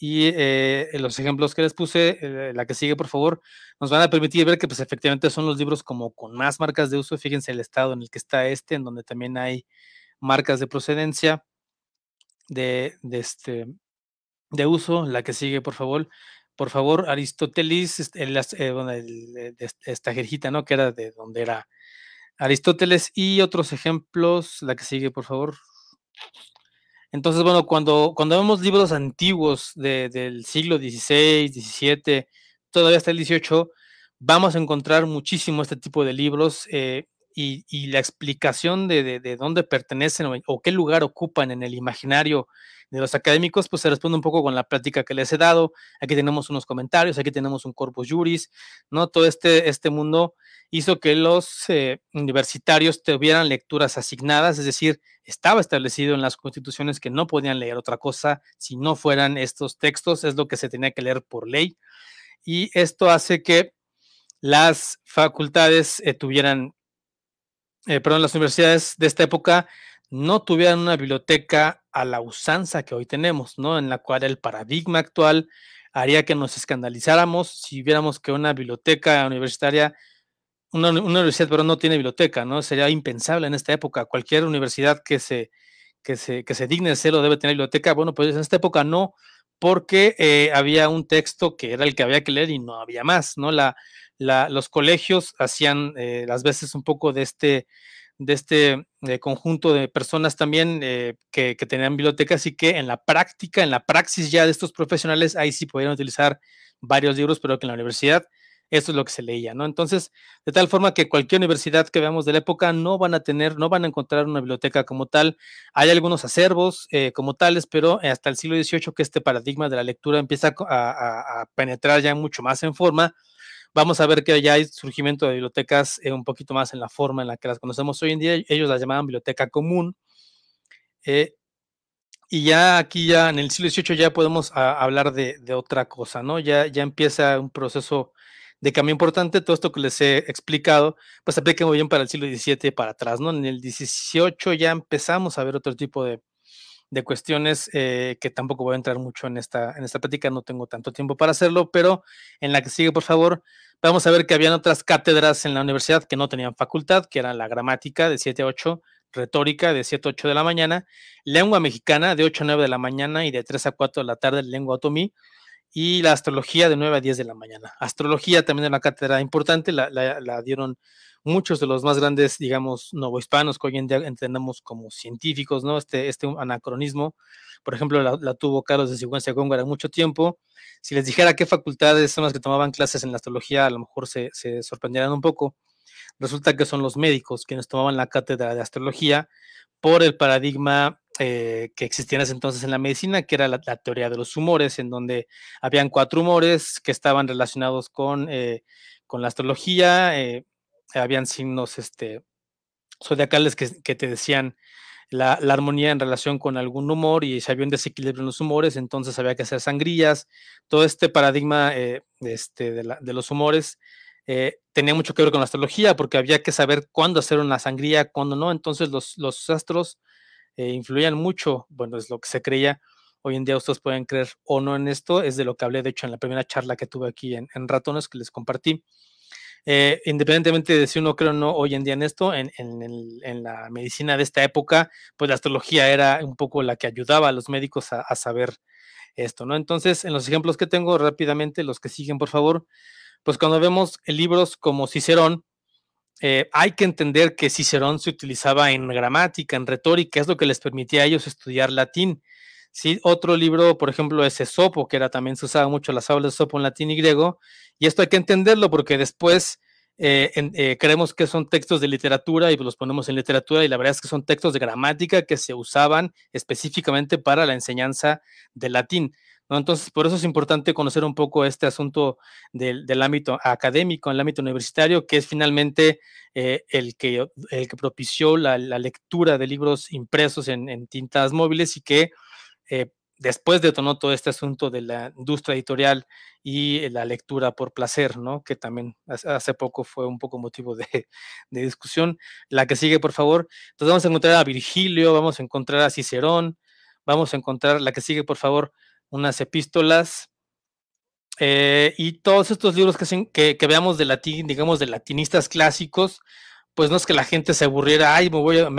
Y eh, los ejemplos que les puse, eh, la que sigue, por favor, nos van a permitir ver que pues efectivamente son los libros como con más marcas de uso. Fíjense el estado en el que está este, en donde también hay marcas de procedencia de, de este, de uso. La que sigue, por favor, por favor, Aristóteles, este, eh, esta jerjita, ¿no? Que era de donde era Aristóteles y otros ejemplos, la que sigue, por favor. Entonces, bueno, cuando, cuando vemos libros antiguos del siglo XVI, XVII, todavía hasta el XVIII, vamos a encontrar muchísimo este tipo de libros. Eh, y, la explicación de, dónde pertenecen o, qué lugar ocupan en el imaginario de los académicos, pues se responde un poco con la plática que les he dado. Aquí tenemos unos comentarios, aquí tenemos un corpus juris, ¿no? Todo este, este mundo hizo que los eh, universitarios tuvieran lecturas asignadas, es decir, estaba establecido en las constituciones que no podían leer otra cosa si no fueran estos textos, es lo que se tenía que leer por ley. Y esto hace que las facultades eh, tuvieran eh, perdón, las universidades de esta época no tuvieran una biblioteca a la usanza que hoy tenemos, ¿no? En la cual el paradigma actual haría que nos escandalizáramos si viéramos que una biblioteca universitaria, una, universidad, pero no tiene biblioteca, ¿no? Sería impensable en esta época. Cualquier universidad que se, que se, que se digne de serlo debe tener biblioteca. Bueno, pues en esta época no, porque eh, había un texto que era el que había que leer y no había más, ¿no? La, los colegios hacían eh, las veces un poco de este, de este eh, conjunto de personas también eh, que, tenían bibliotecas y que en la práctica, en la praxis ya de estos profesionales, ahí sí podían utilizar varios libros, pero que en la universidad eso es lo que se leía, ¿no? Entonces, de tal forma que cualquier universidad que veamos de la época no van a tener, no van a encontrar una biblioteca como tal. Hay algunos acervos como tales, pero hasta el siglo XVIII que este paradigma de la lectura empieza a penetrar ya mucho más en forma Vamos a ver que ya hay surgimiento de bibliotecas eh, un poquito más en la forma en la que las conocemos hoy en día. Ellos las llamaban biblioteca común. Eh, y ya aquí, ya en el siglo XVIII, ya podemos hablar de, otra cosa, ¿no? Ya, ya empieza un proceso de cambio importante. Todo esto que les he explicado, pues aplica muy bien para el siglo XVII y para atrás, ¿no? En el XVIII ya empezamos a ver otro tipo de, de cuestiones eh, que tampoco voy a entrar mucho en esta, en esta plática, no tengo tanto tiempo para hacerlo, pero en la que sigue, por favor, vamos a ver que habían otras cátedras en la universidad que no tenían facultad, que eran la gramática de 7 a 8, retórica de 7 a 8 de la mañana, lengua mexicana de 8 a 9 de la mañana y de 3 a 4 de la tarde, lengua otomí, y la astrología de 9 a 10 de la mañana. Astrología también era una cátedra importante, la, dieron muchos de los más grandes, digamos, novohispanos que hoy en día entendemos como científicos, ¿no? Este, este anacronismo, por ejemplo, la, tuvo Carlos de Sigüenza Góngora mucho tiempo. Si les dijera qué facultades son las que tomaban clases en la astrología, a lo mejor se, se un poco. Resulta que son los médicos quienes tomaban la cátedra de astrología por el paradigma eh, que existía en ese entonces en la medicina, que era la, teoría de los humores, en donde habían cuatro humores que estaban relacionados con, eh, la astrología, eh, habían signos este, zodiacales que, que te decían la, armonía en relación con algún humor y si había un desequilibrio en los humores, entonces había que hacer sangrías, todo este paradigma este, de, los humores eh, tenía mucho que ver con la astrología, porque había que saber cuándo hacer una sangría, cuándo no. Entonces los, astros eh, influían mucho, bueno, es lo que se creía. Hoy en día ustedes pueden creer o no en esto, es de lo que hablé, de hecho, en la primera charla que tuve aquí en, Ratones, que les compartí. Eh, independientemente de si uno cree o no hoy en día en esto, en, la medicina de esta época, pues la astrología era un poco la que ayudaba a los médicos a, a saber esto, ¿no? Entonces, en los ejemplos que tengo rápidamente, los que siguen, por favor, pues cuando vemos libros como Cicerón, eh, hay que entender que Cicerón se utilizaba en gramática, en retórica, es lo que les permitía a ellos estudiar latín. ¿sí? Otro libro, por ejemplo, es Esopo, que era también se usaba mucho las aulas de Esopo en latín y griego, y esto hay que entenderlo porque después eh, eh, creemos que son textos de literatura y pues, los ponemos en literatura y la verdad es que son textos de gramática que se usaban específicamente para la enseñanza de latín. Entonces, por eso es importante conocer un poco este asunto del, ámbito académico, el ámbito universitario, que es finalmente eh, el, que, el que propició la, lectura de libros impresos en, tintas móviles y que eh, después detonó todo este asunto de la industria editorial y eh, la lectura por placer, ¿no? Que también hace poco fue un poco motivo de discusión. La que sigue, por favor. Entonces vamos a encontrar a Virgilio, vamos a encontrar a Cicerón, vamos a encontrar la que sigue, por favor, unas epístolas, eh, y todos estos libros que, que, que, veamos de latín, digamos, de latinistas clásicos, pues no es que la gente se aburriera, ay, me voy ya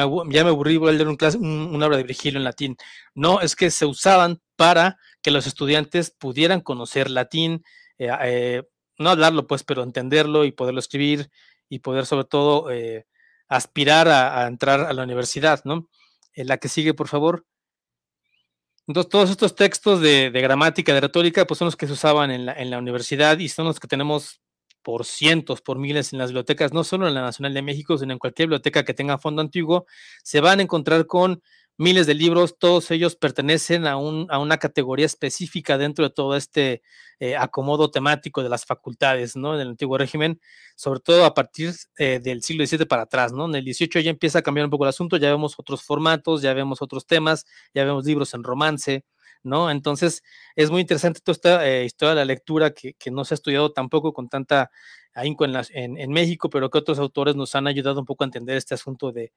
me aburrí, voy a leer un clase, una obra de Virgilio en latín. No, es que se usaban para que los estudiantes pudieran conocer latín, eh, eh, no hablarlo, pues, pero entenderlo y poderlo escribir y poder, sobre todo, aspirar a, a, entrar a la universidad, ¿no? la que sigue, por favor. Entonces, todos estos textos de, gramática, de retórica, pues son los que se usaban la, en la universidad y son los que tenemos por cientos, por miles en las bibliotecas, no solo en la Nacional de México, sino en cualquier biblioteca que tenga fondo antiguo, se van a encontrar con miles de libros, todos ellos pertenecen a, un, a una categoría específica dentro de todo este eh, acomodo temático de las facultades, ¿no? En el antiguo régimen, sobre todo a partir eh, del siglo XVII para atrás, ¿no? En el XVIII ya empieza a cambiar un poco el asunto, ya vemos otros formatos, ya vemos otros temas, ya vemos libros en romance, entonces, es muy interesante toda esta eh, historia de la lectura que, no se ha estudiado tampoco con tanta ahínco en, México, pero que otros autores nos han ayudado un poco a entender este asunto de,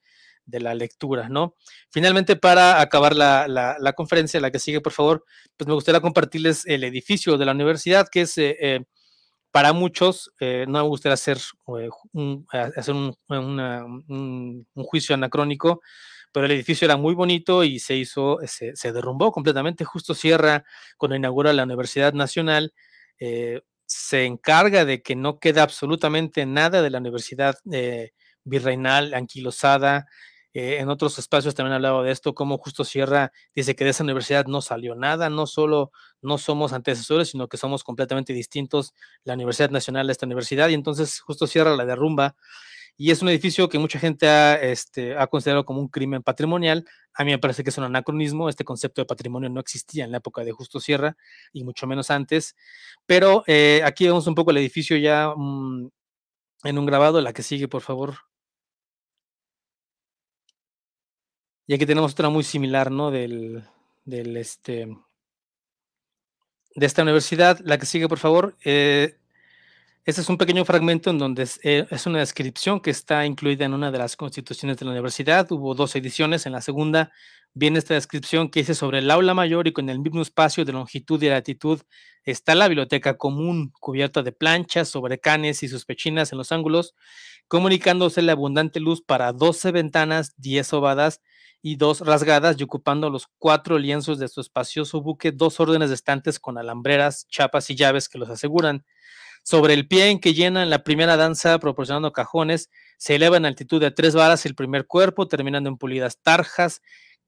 la lectura, ¿no? Finalmente, para acabar la, conferencia, la que sigue, por favor, pues me gustaría compartirles el edificio de la universidad, que es... Eh, eh, para muchos, no me gustaría hacer, un, juicio anacrónico, pero el edificio era muy bonito y se hizo, se, derrumbó completamente, justo cierra cuando inaugura la Universidad Nacional. Eh, se encarga de que no queda absolutamente nada de la Universidad eh, Virreinal, anquilosada. Eh, en otros espacios también he hablado de esto, como justo cierra, dice que de esa universidad no salió nada, no solo no somos antecesores, sino que somos completamente distintos, la Universidad Nacional de esta universidad, y entonces justo cierra la derrumba y es un edificio que mucha gente este, ha, considerado como un crimen patrimonial. A mí me parece que es un anacronismo, este concepto de patrimonio no existía en la época de Justo Sierra y mucho menos antes, pero eh, aquí vemos un poco el edificio ya mm, en un grabado, la que sigue, por favor. Y aquí tenemos otra muy similar, ¿no? Del, este, de esta universidad, la que sigue, por favor. Eh, este es un pequeño fragmento en donde eh, es, una descripción que está incluida en una de las constituciones de la universidad. Hubo dos ediciones. En la segunda viene esta descripción que dice sobre el aula mayor y con el mismo espacio de longitud y latitud está la biblioteca común, cubierta de planchas, sobrecanes y sus pechinas en los ángulos, comunicándose la abundante luz para 12 ventanas, diez ovadas y dos rasgadas y ocupando los cuatro lienzos de su espacioso buque dos órdenes de estantes con alambreras, chapas y llaves que los aseguran sobre el pie en que llenan la primera danza proporcionando cajones, se eleva en altitud de tres varas el primer cuerpo, terminando en pulidas tarjas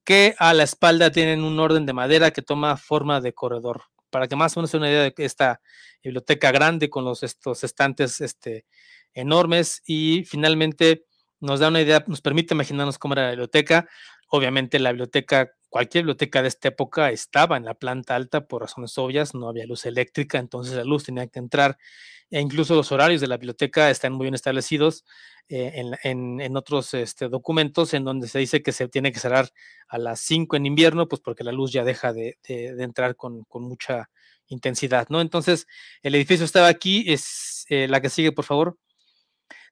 que a la espalda tienen un orden de madera que toma forma de corredor. Para que más o menos se una idea de esta biblioteca grande con los, estos estantes este, enormes y finalmente nos da una idea, nos permite imaginarnos cómo era la biblioteca. Obviamente la biblioteca cualquier biblioteca de esta época estaba en la planta alta por razones obvias, no había luz eléctrica, entonces la luz tenía que entrar. E incluso los horarios de la biblioteca están muy bien establecidos eh, en, otros este, documentos en donde se dice que se tiene que cerrar a las 5 en invierno, pues porque la luz ya deja de, entrar con, mucha intensidad, ¿no? Entonces, el edificio estaba aquí, es eh, la que sigue, por favor.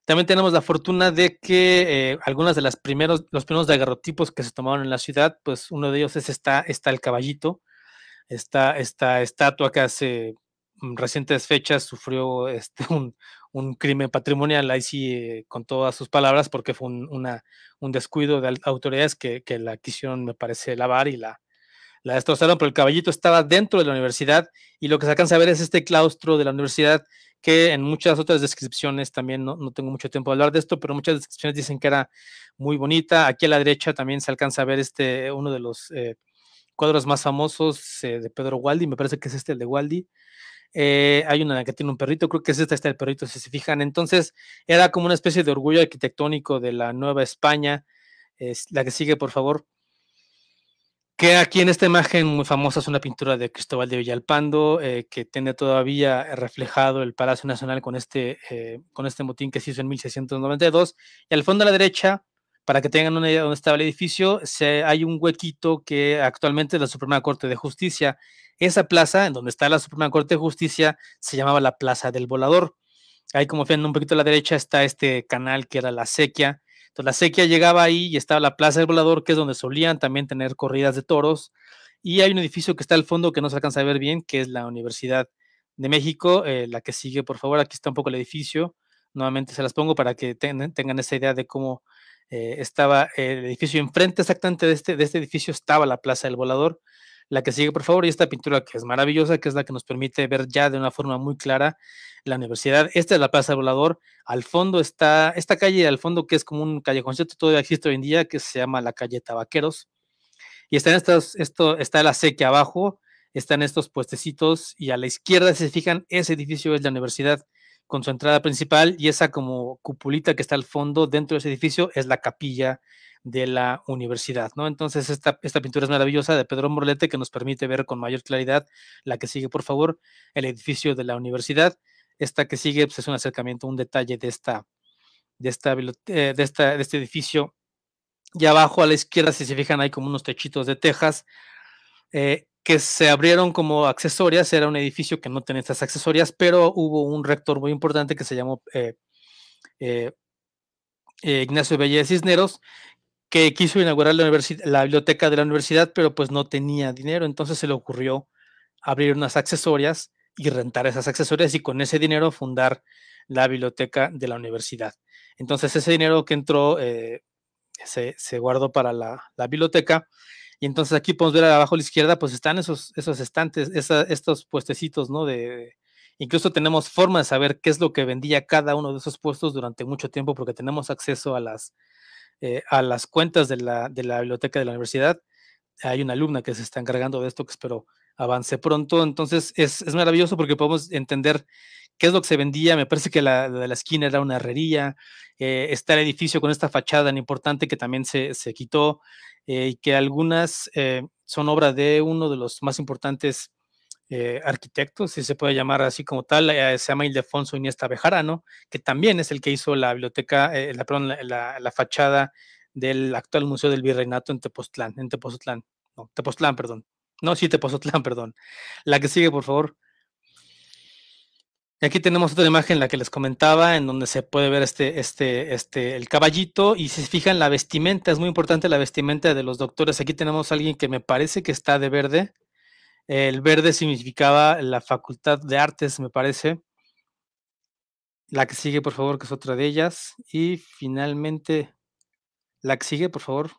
También tenemos la fortuna de que algunos eh, algunas de las primeros, los primeros daguerrotipos que se tomaron en la ciudad, pues uno de ellos es esta, está el caballito, esta, esta estatua que hace mm, recientes fechas sufrió este, un, un crimen patrimonial, ahí sí eh, con todas sus palabras, porque fue un, un descuido de autoridades que, la quisieron, me parece, lavar y la, la destrozaron, pero el caballito estaba dentro de la universidad y lo que se alcanza a ver es este claustro de la universidad que en muchas otras descripciones también, no, tengo mucho tiempo de hablar de esto, pero muchas descripciones dicen que era muy bonita. Aquí a la derecha también se alcanza a ver este, uno de los eh, cuadros más famosos eh, de Pedro Waldi, me parece que es este el de Waldi. Eh, hay una que tiene un perrito, creo que es esta, está el perrito, si se fijan. Entonces, era como una especie de orgullo arquitectónico de la Nueva España. la que sigue, por favor que aquí en esta imagen muy famosa es una pintura de Cristóbal de Villalpando, eh, que tiene todavía reflejado el Palacio Nacional con este, eh, con este motín que se hizo en 1692. Y al fondo a la derecha, para que tengan una idea de dónde estaba el edificio, se, hay un huequito que actualmente es la Suprema Corte de Justicia. Esa plaza, en donde está la Suprema Corte de Justicia, se llamaba la Plaza del Volador. Ahí, como ven, un poquito a la derecha está este canal que era la sequía, entonces la sequía llegaba ahí y estaba la Plaza del Volador, que es donde solían también tener corridas de toros. Y hay un edificio que está al fondo que no se alcanza a ver bien, que es la Universidad de México. Eh, la que sigue, por favor, aquí está un poco el edificio. Nuevamente se las pongo para que tengan esa idea de cómo eh, estaba el edificio. Enfrente exactamente de este, de este edificio estaba la Plaza del Volador. La que sigue, por favor, y esta pintura que es maravillosa, que es la que nos permite ver ya de una forma muy clara la universidad. Esta es la Plaza Volador. Al fondo está esta calle, al fondo que es como un callejoncito, todavía existe hoy en día, que se llama la calle Tabaqueros. Y están estas, esto, está la seque abajo, están estos puestecitos y a la izquierda, si se fijan, ese edificio es la universidad con su entrada principal y esa como cupulita que está al fondo dentro de ese edificio es la capilla de la universidad, ¿no? Entonces, esta, esta pintura es maravillosa de Pedro Morlete que nos permite ver con mayor claridad la que sigue, por favor, el edificio de la universidad. Esta que sigue pues, es un acercamiento, un detalle de esta, de esta, eh, de esta, de este edificio. Y abajo a la izquierda, si se fijan, hay como unos techitos de tejas eh, que se abrieron como accesorias. Era un edificio que no tenía estas accesorias, pero hubo un rector muy importante que se llamó eh, Ignacio Bellé Cisneros, que quiso inaugurar la, biblioteca de la universidad, pero pues no tenía dinero, entonces se le ocurrió abrir unas accesorias y rentar esas accesorias y con ese dinero fundar la biblioteca de la universidad. Entonces ese dinero que entró eh, se, guardó para la, biblioteca y entonces aquí podemos ver abajo a la izquierda pues están esos, esos estantes, estos puestecitos, ¿no? De, Incluso tenemos forma de saber qué es lo que vendía cada uno de esos puestos durante mucho tiempo porque tenemos acceso a las, eh, a las cuentas de la, biblioteca de la universidad. Hay una alumna que se está encargando de esto que espero avance pronto. Entonces es, maravilloso porque podemos entender qué es lo que se vendía. Me parece que la, de la esquina era una herrería. Eh, está el edificio con esta fachada tan importante que también se, se quitó eh, y que algunas son obra de uno de los más importantes eh, arquitecto, si se puede llamar así como tal, eh, se llama Ildefonso Iniesta Bejarano, que también es el que hizo la biblioteca, eh, la, perdón, la, fachada del actual Museo del Virreinato en Tepoztlán, en Tepoztlán, no, Tepoztlán, perdón. No, sí, Tepoztlán, perdón. La que sigue, por favor. aquí tenemos otra imagen, la que les comentaba, en donde se puede ver este, este, este, el caballito. Y si se fijan, la vestimenta, es muy importante la vestimenta de los doctores. Aquí tenemos a alguien que me parece que está de verde. El verde significaba la Facultad de Artes, me parece. La que sigue, por favor, que es otra de ellas. Y finalmente, la que sigue, por favor.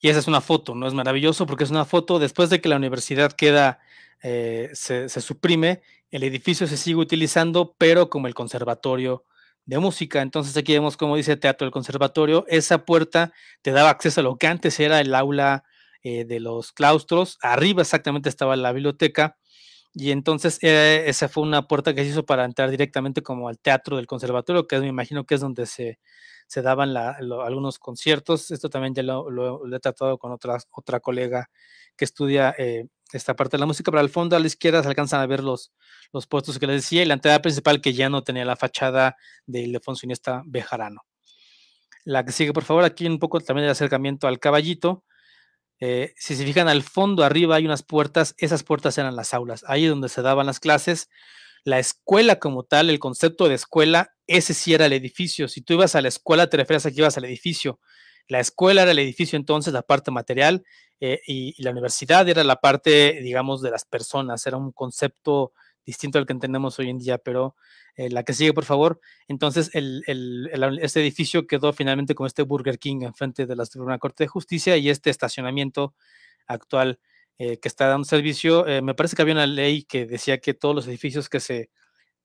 Y esa es una foto, ¿no? Es maravilloso porque es una foto después de que la universidad queda, eh, se, se, suprime, el edificio se sigue utilizando, pero como el conservatorio de música. Entonces aquí vemos como dice Teatro del Conservatorio, esa puerta te daba acceso a lo que antes era el aula eh, de los claustros. Arriba exactamente estaba la biblioteca. Y entonces eh, esa fue una puerta que se hizo para entrar directamente como al teatro del conservatorio, que me imagino que es donde se, daban algunos conciertos. Esto también ya lo, he tratado con otra, otra colega que estudia eh, esta parte de la música, pero al fondo a la izquierda se alcanzan a ver los, los puestos que les decía y la entrada principal que ya no tenía la fachada de Ildefonso Iniesta Bejarano. La que sigue, por favor, aquí un poco también el acercamiento al caballito eh, si se fijan al fondo arriba hay unas puertas, esas puertas eran las aulas, ahí es donde se daban las clases. La escuela como tal, el concepto de escuela, ese sí era el edificio. Si tú ibas a la escuela, te referías a que ibas al edificio. La escuela era el edificio entonces, la parte material, eh, y, la universidad era la parte, digamos, de las personas, era un concepto distinto al que entendemos hoy en día, pero eh, la que sigue, por favor. Entonces, el, este edificio quedó finalmente con este Burger King enfrente de la Suprema Corte de Justicia y este estacionamiento actual eh, que está dando servicio. Eh, me parece que había una ley que decía que todos los edificios que se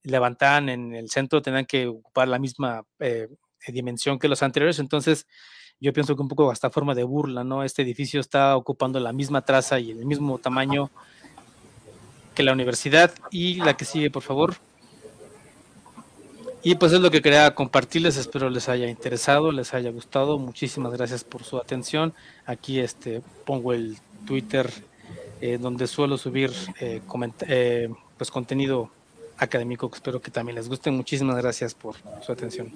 levantaban en el centro tenían que ocupar la misma dimensión que los anteriores, entonces yo pienso que un poco hasta forma de burla, ¿no? Este edificio está ocupando la misma traza y el mismo tamaño que la universidad. Y la que sigue, por favor. Y pues es lo que quería compartirles, espero les haya interesado, les haya gustado. Muchísimas gracias por su atención. Aquí este pongo el Twitter eh, donde suelo subir eh, eh, pues contenido académico que espero que también les guste. Muchísimas gracias por su atención.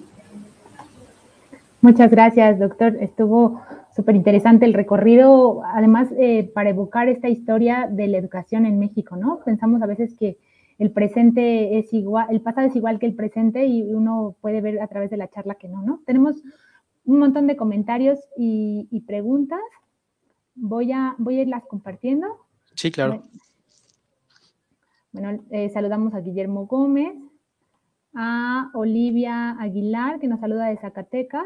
Muchas gracias, doctor. Estuvo súper interesante el recorrido, además, eh, para evocar esta historia de la educación en México, ¿no? Pensamos a veces que el presente es igual, el pasado es igual que el presente y uno puede ver a través de la charla que no, ¿no? Tenemos un montón de comentarios y, preguntas. Voy a, voy a irlas compartiendo. Sí, claro. Bueno, eh, saludamos a Guillermo Gómez, a Olivia Aguilar, que nos saluda de Zacatecas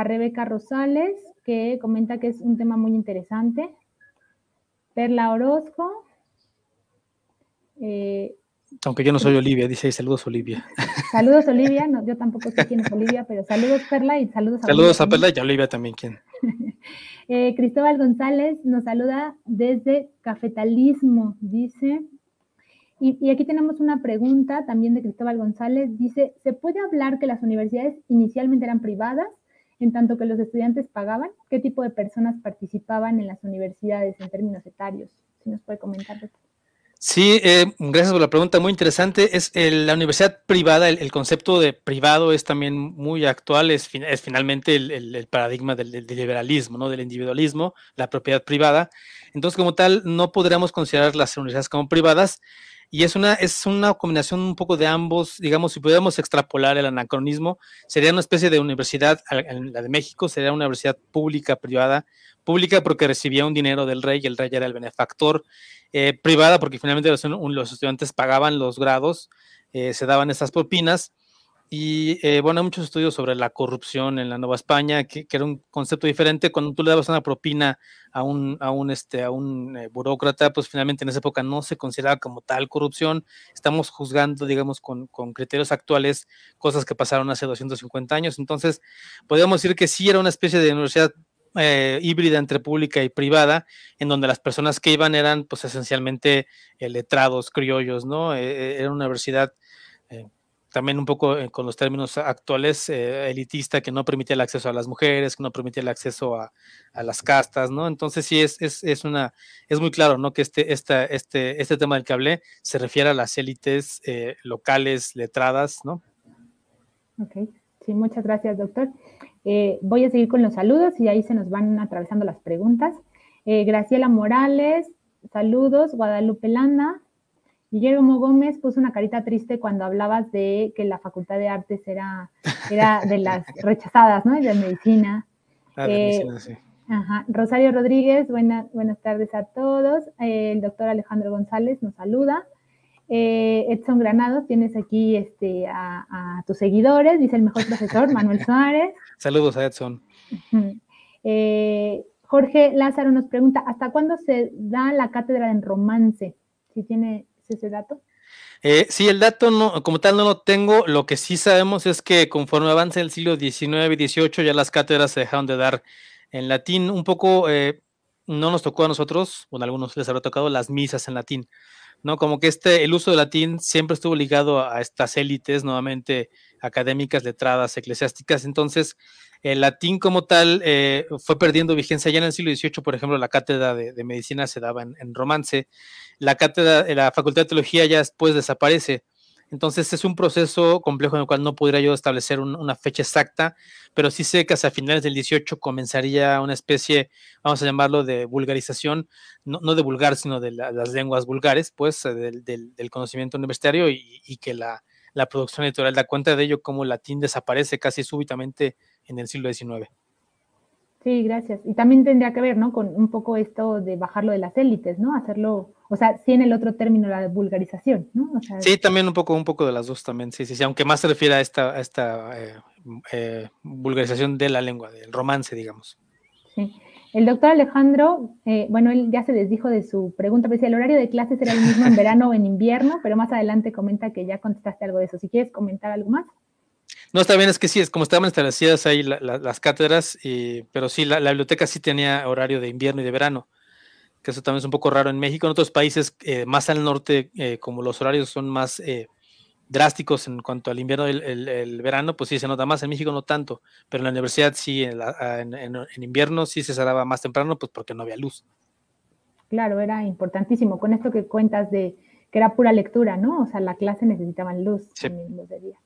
a Rebeca Rosales, que comenta que es un tema muy interesante. Perla Orozco. Eh, Aunque yo no soy Olivia, dice ahí, saludos Olivia. Saludos Olivia, yo tampoco sé quién es Olivia, pero saludos Perla y saludos a Saludos a Perla y a Olivia también, ¿quién? Eh, Cristóbal González nos saluda desde Cafetalismo, dice. Y, y, aquí tenemos una pregunta también de Cristóbal González. Dice, ¿se puede hablar que las universidades inicialmente eran privadas en tanto que los estudiantes pagaban, ¿qué tipo de personas participaban en las universidades en términos etarios? Si nos puede comentar. Sí, eh, gracias por la pregunta, muy interesante. Es la universidad privada, el, concepto de privado es también muy actual, es, finalmente el, paradigma del, liberalismo, ¿no? del individualismo, la propiedad privada. Entonces, como tal, no podríamos considerar las universidades como privadas, y es una, es una combinación un poco de ambos, digamos, si pudiéramos extrapolar el anacronismo, sería una especie de universidad, la de México, sería una universidad pública, privada, pública porque recibía un dinero del rey y el rey era el benefactor, eh, privada porque finalmente los, estudiantes pagaban los grados, eh, se daban esas propinas y eh, bueno, hay muchos estudios sobre la corrupción en la Nueva España, que, era un concepto diferente. Cuando tú le dabas una propina a un, a un, este, a un eh, burócrata, pues finalmente en esa época no se consideraba como tal corrupción. Estamos juzgando, digamos, con, con criterios actuales cosas que pasaron hace 250 años. Entonces, podríamos decir que sí era una especie de universidad eh, híbrida entre pública y privada, en donde las personas que iban eran, pues, esencialmente letrados, criollos, ¿no? era una universidad también un poco eh, con los términos actuales, eh, elitista, que no permite el acceso a las mujeres, que no permite el acceso a, las castas, ¿no? Entonces sí es, es, es, una, es muy claro, ¿no? Que este, esta, este, este tema del que hablé se refiere a las élites eh, locales, letradas, ¿no? Ok, sí, muchas gracias, doctor. voy a seguir con los saludos y ahí se nos van atravesando las preguntas. Graciela Morales, saludos, Guadalupe Landa, Guillermo Gómez puso una carita triste cuando hablabas de que la Facultad de Artes era, de las rechazadas, ¿no? Y de medicina. Ah, de medicina, eh, sí. Rosario Rodríguez, buenas tardes a todos. Eh, el doctor Alejandro González nos saluda. Eh, Edson Granados, tienes aquí este, a, tus seguidores, dice el mejor profesor, Manuel Suárez. Saludos a Edson. Jorge Lázaro nos pregunta, ¿hasta cuándo se da la cátedra en romance? Si tiene ese dato? Eh, sí, el dato no, como tal no lo tengo. Lo que sí sabemos es que conforme avanza el siglo XIX y XVIII, ya las cátedras se dejaron de dar en latín. Un poco eh, no nos tocó a nosotros, bueno, a algunos les habrá tocado las misas en latín, ¿no? Como que este, el uso de latín siempre estuvo ligado a estas élites, nuevamente académicas, letradas, eclesiásticas. Entonces, el latín como tal eh, fue perdiendo vigencia ya en el siglo XVIII, por ejemplo, la cátedra de, medicina se daba en, romance, la cátedra, eh, la facultad de teología ya después desaparece. Entonces es un proceso complejo en el cual no podría yo establecer una fecha exacta, pero sí sé que hacia finales del 18 comenzaría una especie, vamos a llamarlo de vulgarización, no, de vulgar, sino de las lenguas vulgares, pues eh, del, conocimiento universitario y, que la, la, producción editorial da cuenta de ello, como el latín desaparece casi súbitamente en el siglo XIX. Sí, gracias. Y también tendría que ver, ¿no? Con un poco esto de bajarlo de las élites, ¿no? Hacerlo, o sea, sí en el otro término, la vulgarización, ¿no? sí, también un poco, un poco de las dos también, sí, sí, sí, aunque más se refiere a esta, a esta eh, eh, vulgarización de la lengua, del romance, digamos. Sí. El doctor Alejandro, eh, bueno, él ya se desdijo de su pregunta, pero dice, el horario de clases era el mismo en verano o en invierno, pero más adelante comenta que ya contestaste algo de eso. Si quieres comentar algo más. No, está bien, es que sí, es como estaban establecidas ahí las cátedras, pero sí, la, biblioteca sí tenía horario de invierno y de verano, que eso también es un poco raro en México. En otros países eh, más al norte, eh, como los horarios son más eh, drásticos en cuanto al invierno y el, verano, pues sí se nota más. En México no tanto, pero en la universidad sí, ah, en, invierno sí se cerraba más temprano, pues porque no había luz. Claro, era importantísimo. Con esto que cuentas de que era pura lectura, ¿no? O sea, la clase necesitaban luz de día.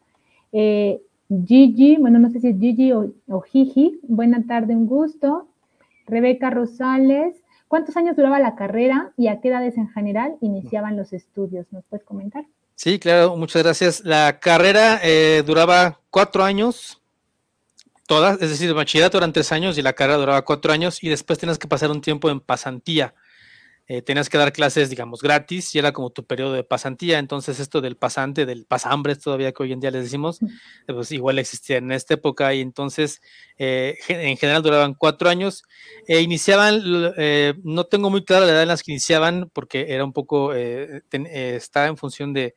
Eh, Gigi, bueno, no sé si es Gigi o, Gigi, buena tarde, un gusto. Rebeca Rosales, ¿cuántos años duraba la carrera y a qué edades en general iniciaban los estudios? ¿Nos puedes comentar? Sí, claro, muchas gracias. La carrera eh, duraba cuatro años, todas, es decir, bachillerato eran tres años y la carrera duraba cuatro años y después tienes que pasar un tiempo en pasantía. Eh, tenías que dar clases, digamos, gratis y era como tu periodo de pasantía. Entonces, esto del pasante, del pasambre todavía que hoy en día les decimos, eh, pues igual existía en esta época. Y entonces, eh, en general duraban cuatro años. E iniciaban, no tengo muy clara la edad en las que iniciaban, porque era un poco, estaba en función de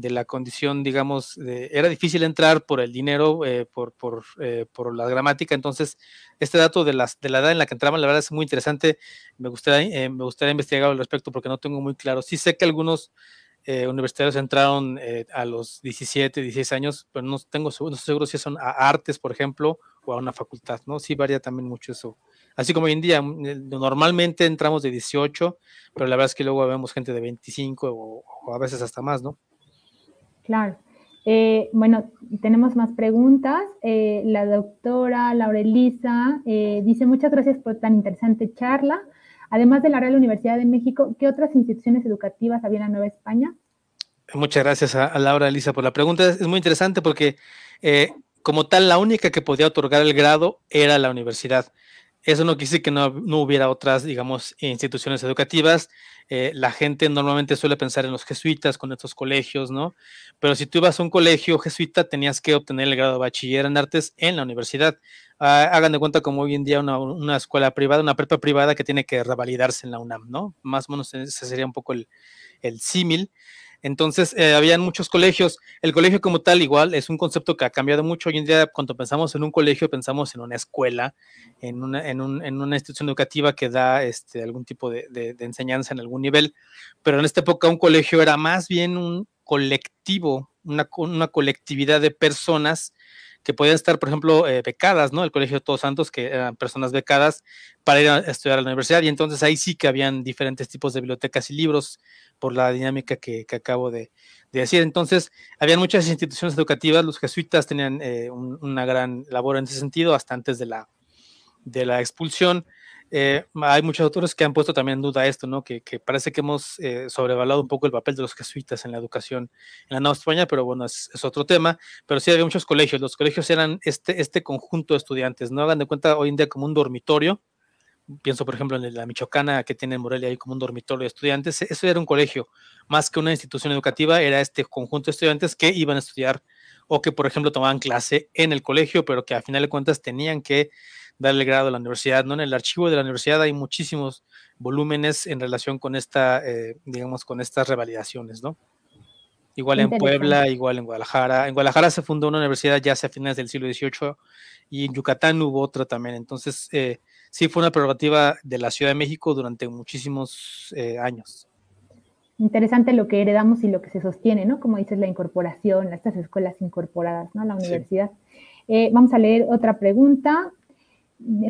de la condición, digamos, era difícil entrar por el dinero, eh, por, por, eh, por, la gramática, entonces este dato de, las, de la edad en la que entraban, la verdad es muy interesante, me gustaría, eh, me gustaría investigar al respecto porque no tengo muy claro, sí sé que algunos universitarios entraron a los 17, 16 años, pero no tengo no estoy seguro si son a artes, por ejemplo, o a una facultad, ¿no? Sí varía también mucho eso. Así como hoy en día, mm, normalmente entramos de 18, pero la verdad es que luego vemos gente de 25 o a veces hasta más, ¿no? Claro. Eh, bueno, tenemos más preguntas. Eh, la doctora Laura Elisa eh, dice muchas gracias por tan interesante charla. Además de la Real Universidad de México, ¿qué otras instituciones educativas había en la Nueva España? Muchas gracias a, Laura Elisa por la pregunta. es muy interesante porque como tal, la única que podía otorgar el grado era la universidad. Eso no quiere que no, hubiera otras, digamos, instituciones educativas. Eh, la gente normalmente suele pensar en los jesuitas con estos colegios, ¿no? Pero si tú ibas a un colegio jesuita, tenías que obtener el grado de bachiller en artes en la universidad. Ah, hagan de cuenta como hoy en día una, escuela privada, una prepa privada que tiene que revalidarse en la UNAM, ¿no? Más o menos ese sería un poco el, el símil. Entonces, eh, habían muchos colegios. El colegio como tal igual es un concepto que ha cambiado mucho. Hoy en día, cuando pensamos en un colegio, pensamos en una escuela, en una, en en una institución educativa que da este, algún tipo de, enseñanza en algún nivel. Pero en esta época un colegio era más bien un colectivo, una, una colectividad de personas que podían estar, por ejemplo, eh, becadas, ¿no? El Colegio de Todos Santos, que eran personas becadas para ir a estudiar a la universidad. Y entonces ahí sí que habían diferentes tipos de bibliotecas y libros por la dinámica que, acabo de, decir. Entonces, habían muchas instituciones educativas, los jesuitas tenían eh, una gran labor en ese sentido, hasta antes de la, de la expulsión. Eh, hay muchos autores que han puesto también en duda esto, ¿no? Que, parece que hemos eh, sobrevalorado un poco el papel de los jesuitas en la educación en la Nueva España, pero bueno, es, otro tema. Pero sí había muchos colegios. Los colegios eran este, este conjunto de estudiantes. No hagan de cuenta hoy en día como un dormitorio. Pienso, por ejemplo, en la Michoacana que tiene en Morelia ahí como un dormitorio de estudiantes. E, eso era un colegio, más que una institución educativa, era este conjunto de estudiantes que iban a estudiar o que, por ejemplo, tomaban clase en el colegio, pero que a final de cuentas tenían que darle el grado a la universidad. ¿no? En el archivo de la universidad hay muchísimos volúmenes en relación con esta, eh, digamos, con estas revalidaciones, ¿no? Igual en Puebla, igual en Guadalajara. En Guadalajara se fundó una universidad ya hacia finales del siglo XVIII y en Yucatán hubo otra también. Entonces, eh, sí fue una prerrogativa de la Ciudad de México durante muchísimos eh, años. Interesante lo que heredamos y lo que se sostiene, ¿no? Como dices, la incorporación, estas escuelas incorporadas, ¿no? La universidad. vamos a leer otra pregunta.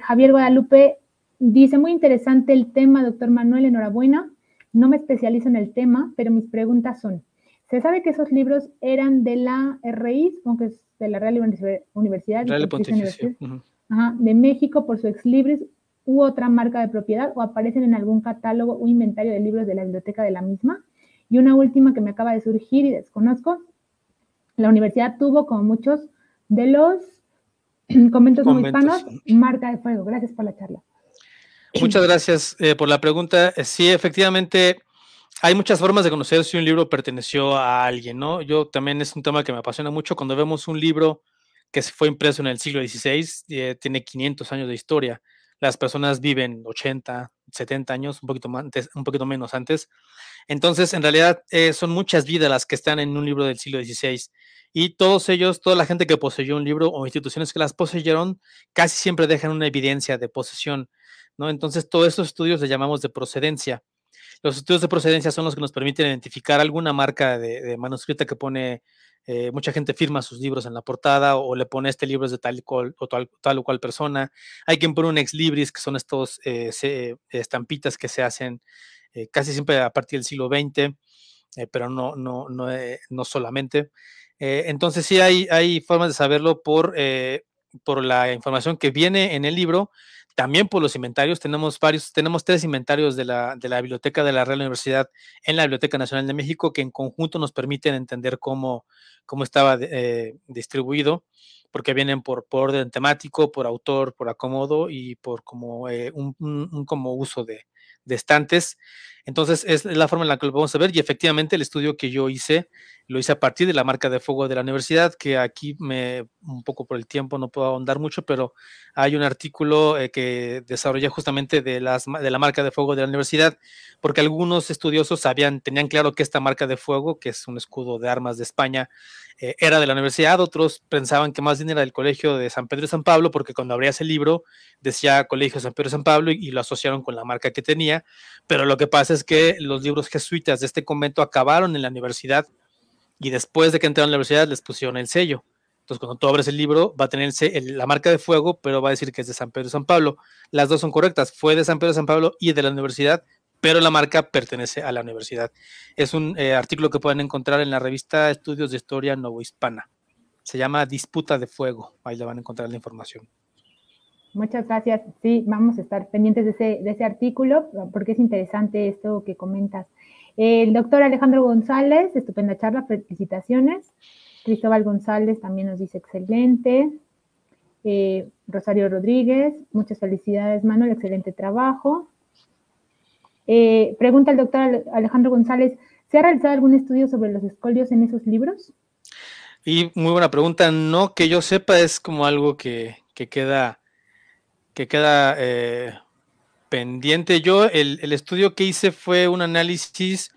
Javier Guadalupe dice, muy interesante el tema, doctor Manuel, enhorabuena. No me especializo en el tema, pero mis preguntas son, ¿se sabe que esos libros eran de la RIS, aunque es de la Real Universidad, de México por su ex u otra marca de propiedad o aparecen en algún catálogo o inventario de libros de la biblioteca de la misma? Y una última que me acaba de surgir y desconozco, la universidad tuvo, como muchos de los Conventos, mis Hispanos, marca de Fuego. Gracias por la charla. Muchas gracias eh, por la pregunta. Eh, sí, efectivamente, hay muchas formas de conocer si un libro perteneció a alguien, ¿no? Yo también es un tema que me apasiona mucho. Cuando vemos un libro que se fue impreso en el siglo XVI, eh, tiene 500 años de historia. Las personas viven 80, 70 años, un poquito, un poquito menos antes. Entonces, en realidad, eh, son muchas vidas las que están en un libro del siglo XVI. Y todos ellos, toda la gente que poseyó un libro o instituciones que las poseyeron, casi siempre dejan una evidencia de posesión. ¿no? Entonces, todos estos estudios le llamamos de procedencia. Los estudios de procedencia son los que nos permiten identificar alguna marca de manuscrita que pone eh, mucha gente firma sus libros en la portada o, le pone este libro es de tal o tal, o cual persona. Hay quien pone un ex libris, que son estos eh, estampitas que se hacen eh, casi siempre a partir del siglo XX, pero no, no, no, no solamente. entonces sí hay, hay formas de saberlo por por la información que viene en el libro, también por los inventarios. Tenemos varios, tenemos tres inventarios de la, de la biblioteca de la Real Universidad en la Biblioteca Nacional de México que en conjunto nos permiten entender cómo, cómo estaba eh, distribuido, porque vienen por, por, orden temático, por autor, por acomodo y por como, eh, un, como uso de, de estantes. Entonces, es la forma en la que lo vamos a ver y efectivamente el estudio que yo hice lo hice a partir de la marca de fuego de la universidad, que aquí me, un poco por el tiempo no puedo ahondar mucho, pero hay un artículo eh, que desarrollé justamente de, las, de la marca de fuego de la universidad, porque algunos estudiosos sabían, tenían claro que esta marca de fuego, que es un escudo de armas de España, eh, era de la universidad, otros pensaban que más bien era del colegio de San Pedro y San Pablo, porque cuando abrías ese libro decía colegio San Pedro y San Pablo y lo asociaron con la marca que tenía, pero lo que pasa es que los libros jesuitas de este convento acabaron en la universidad y después de que entraron a la universidad les pusieron el sello. Entonces, cuando tú abres el libro, va a tener la marca de fuego, pero va a decir que es de San Pedro y San Pablo. Las dos son correctas. Fue de San Pedro y San Pablo y de la universidad, pero la marca pertenece a la universidad. Es un eh, artículo que pueden encontrar en la revista Estudios de Historia Novohispana. Se llama Disputa de Fuego. Ahí la van a encontrar la información. Muchas gracias. Sí, vamos a estar pendientes de ese, artículo porque es interesante esto que comentas. El doctor Alejandro González, estupenda charla, felicitaciones. Cristóbal González también nos dice excelente. Eh, Rosario Rodríguez, muchas felicidades Manuel, excelente trabajo. Eh, pregunta el doctor Alejandro González, ¿se ha realizado algún estudio sobre los escolios en esos libros? Y muy buena pregunta, no que yo sepa, es como algo que queda que queda eh, pendiente. Yo, el, estudio que hice fue un análisis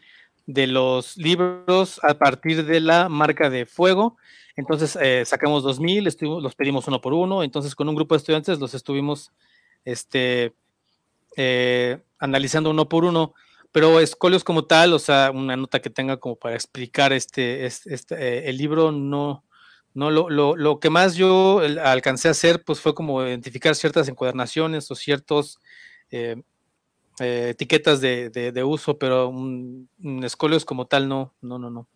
de los libros a partir de la marca de fuego. Entonces eh, sacamos 2000, los pedimos uno por uno. Entonces, con un grupo de estudiantes los estuvimos este, eh, analizando uno por uno. Pero Escolios como tal, o sea, una nota que tenga como para explicar este, este, este el libro, no, ¿no? Lo, lo, lo, que más yo alcancé a hacer pues, fue como identificar ciertas encuadernaciones o ciertas eh, eh, etiquetas de, uso, pero un, escolios como tal no, no, no, no.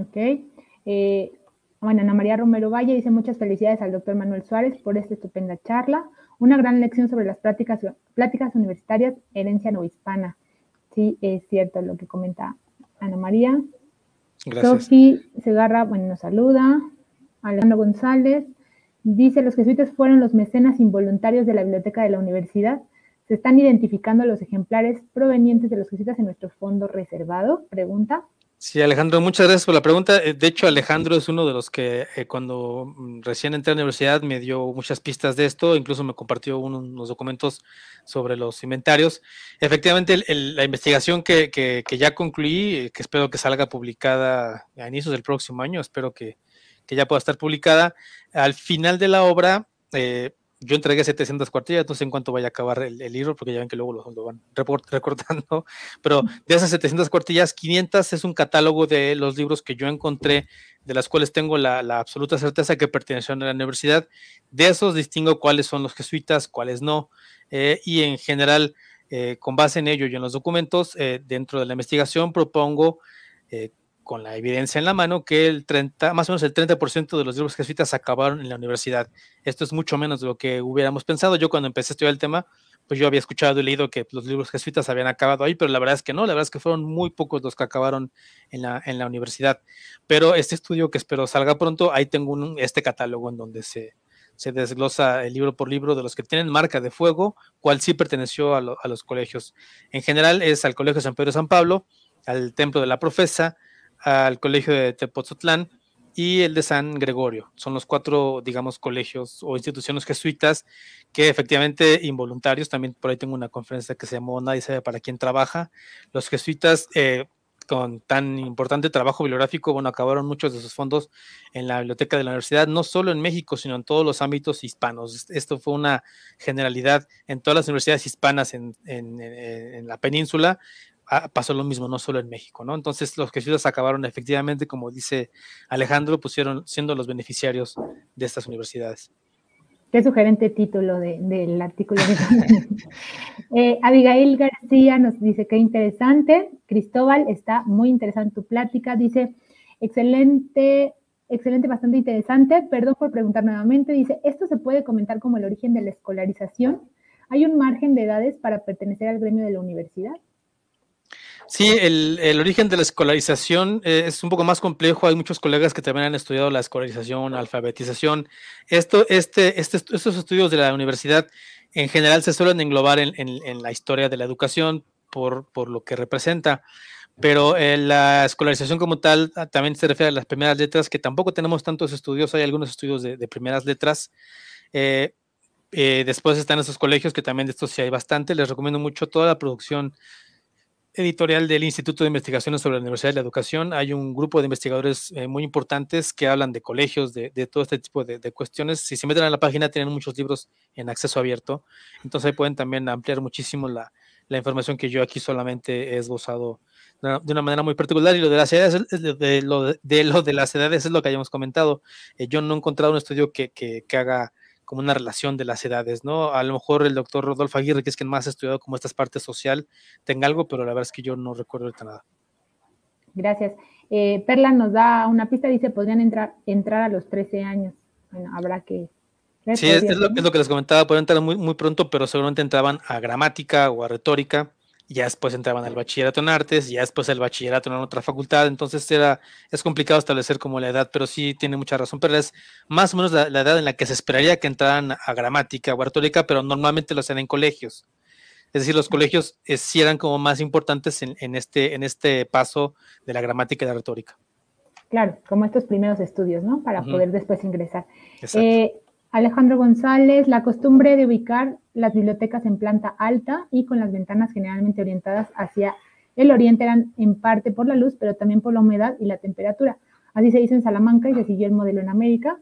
Ok. Eh, bueno, Ana María Romero Valle dice muchas felicidades al doctor Manuel Suárez por esta estupenda charla. Una gran lección sobre las prácticas, pláticas universitarias, herencia no hispana. Sí, es cierto lo que comenta Ana María. Sofi Segarra, bueno, nos saluda. Alejandro González dice, los jesuitas fueron los mecenas involuntarios de la biblioteca de la universidad. Se están identificando los ejemplares provenientes de los jesuitas en nuestro fondo reservado. Pregunta. Sí, Alejandro, muchas gracias por la pregunta. Eh, de hecho, Alejandro es uno de los que eh, cuando mm, recién entré a la universidad me dio muchas pistas de esto, incluso me compartió unos documentos sobre los inventarios. Efectivamente, la investigación que, ya concluí, eh, que espero que salga publicada a inicios del próximo año, espero que, ya pueda estar publicada, al final de la obra yo entregué 700 cuartillas, no sé en cuánto vaya a acabar el, libro, porque ya ven que luego lo, van recortando, pero de esas 700 cuartillas, 500 es un catálogo de los libros que yo encontré, de las cuales tengo la, absoluta certeza que pertenecieron a la universidad. De esos distingo cuáles son los jesuitas, cuáles no, eh, y en general, eh, con base en ello y en los documentos, eh, dentro de la investigación propongo con la evidencia en la mano que el 30, más o menos el 30% de los libros jesuitas acabaron en la universidad. Esto es mucho menos de lo que hubiéramos pensado. Yo cuando empecé a estudiar el tema, pues yo había escuchado y leído que los libros jesuitas habían acabado ahí, pero la verdad es que no, la verdad es que fueron muy pocos los que acabaron en la, en la universidad. Pero este estudio que espero salga pronto, ahí tengo un, este catálogo en donde se, desglosa el libro por libro de los que tienen marca de fuego, cual sí perteneció a, a los colegios. En general es al Colegio San Pedro San Pablo, al Templo de la Profesa, al colegio de Tepotzotlán y el de San Gregorio. Son los cuatro, digamos, colegios o instituciones jesuitas que efectivamente involuntarios, también por ahí tengo una conferencia que se llamó Nadie sabe para quién trabaja. Los jesuitas eh, con tan importante trabajo bibliográfico, bueno, acabaron muchos de sus fondos en la biblioteca de la universidad, no solo en México, sino en todos los ámbitos hispanos. Esto fue una generalidad en todas las universidades hispanas en la península pasó lo mismo, no solo en México, ¿no? Entonces los jesuitas acabaron efectivamente, como dice Alejandro, pusieron siendo los beneficiarios de estas universidades. Qué sugerente título del artículo. Eh, Abigail García nos dice qué interesante. Cristóbal, está muy interesante tu plática. Dice, excelente, excelente, bastante interesante. Perdón por preguntar nuevamente. Dice, ¿esto se puede comentar como el origen de la escolarización? ¿Hay un margen de edades para pertenecer al gremio de la universidad? Sí, el, origen de la escolarización eh, es un poco más complejo. Hay muchos colegas que también han estudiado la escolarización, alfabetización. Esto, este, este estos estudios de la universidad en general se suelen englobar en, la historia de la educación por, lo que representa. Pero eh, la escolarización como tal ah, también se refiere a las primeras letras, que tampoco tenemos tantos estudios. Hay algunos estudios de, primeras letras. Eh, después están esos colegios, que también de estos sí hay bastante. Les recomiendo mucho toda la producción editorial del Instituto de Investigaciones sobre la Universidad de la Educación hay un grupo de investigadores eh, muy importantes que hablan de colegios, de, todo este tipo de, cuestiones. Si se meten a la página tienen muchos libros en acceso abierto, entonces pueden también ampliar muchísimo la, información que yo aquí solamente he esbozado de una, manera muy particular. Y lo de las edades, es lo que hayamos comentado. Eh, yo no he encontrado un estudio que haga como una relación de las edades, ¿no? A lo mejor el doctor Rodolfo Aguirre, que es quien más ha estudiado como estas partes social, tenga algo, pero la verdad es que yo no recuerdo ahorita nada. Gracias. Eh, Perla nos da una pista, dice, podrían entrar, entrar a los 13 años. Bueno, habrá que... Sí, es, lo, que les comentaba, podrían entrar muy, muy pronto, pero seguramente entraban a gramática o a retórica ya después entraban al bachillerato en artes, ya después el bachillerato en otra facultad, entonces era, es complicado establecer como la edad, pero sí tiene mucha razón, pero es más o menos la, edad en la que se esperaría que entraran a gramática o retórica, pero normalmente lo hacían en colegios. Es decir, los colegios eh, sí eran como más importantes en, este, en este paso de la gramática y la retórica. Claro, como estos primeros estudios, ¿no? Para poder después ingresar. Exacto. Eh, Alejandro González, la costumbre de ubicar las bibliotecas en planta alta y con las ventanas generalmente orientadas hacia el oriente eran en parte por la luz, pero también por la humedad y la temperatura. Así se hizo en Salamanca y se siguió el modelo en América.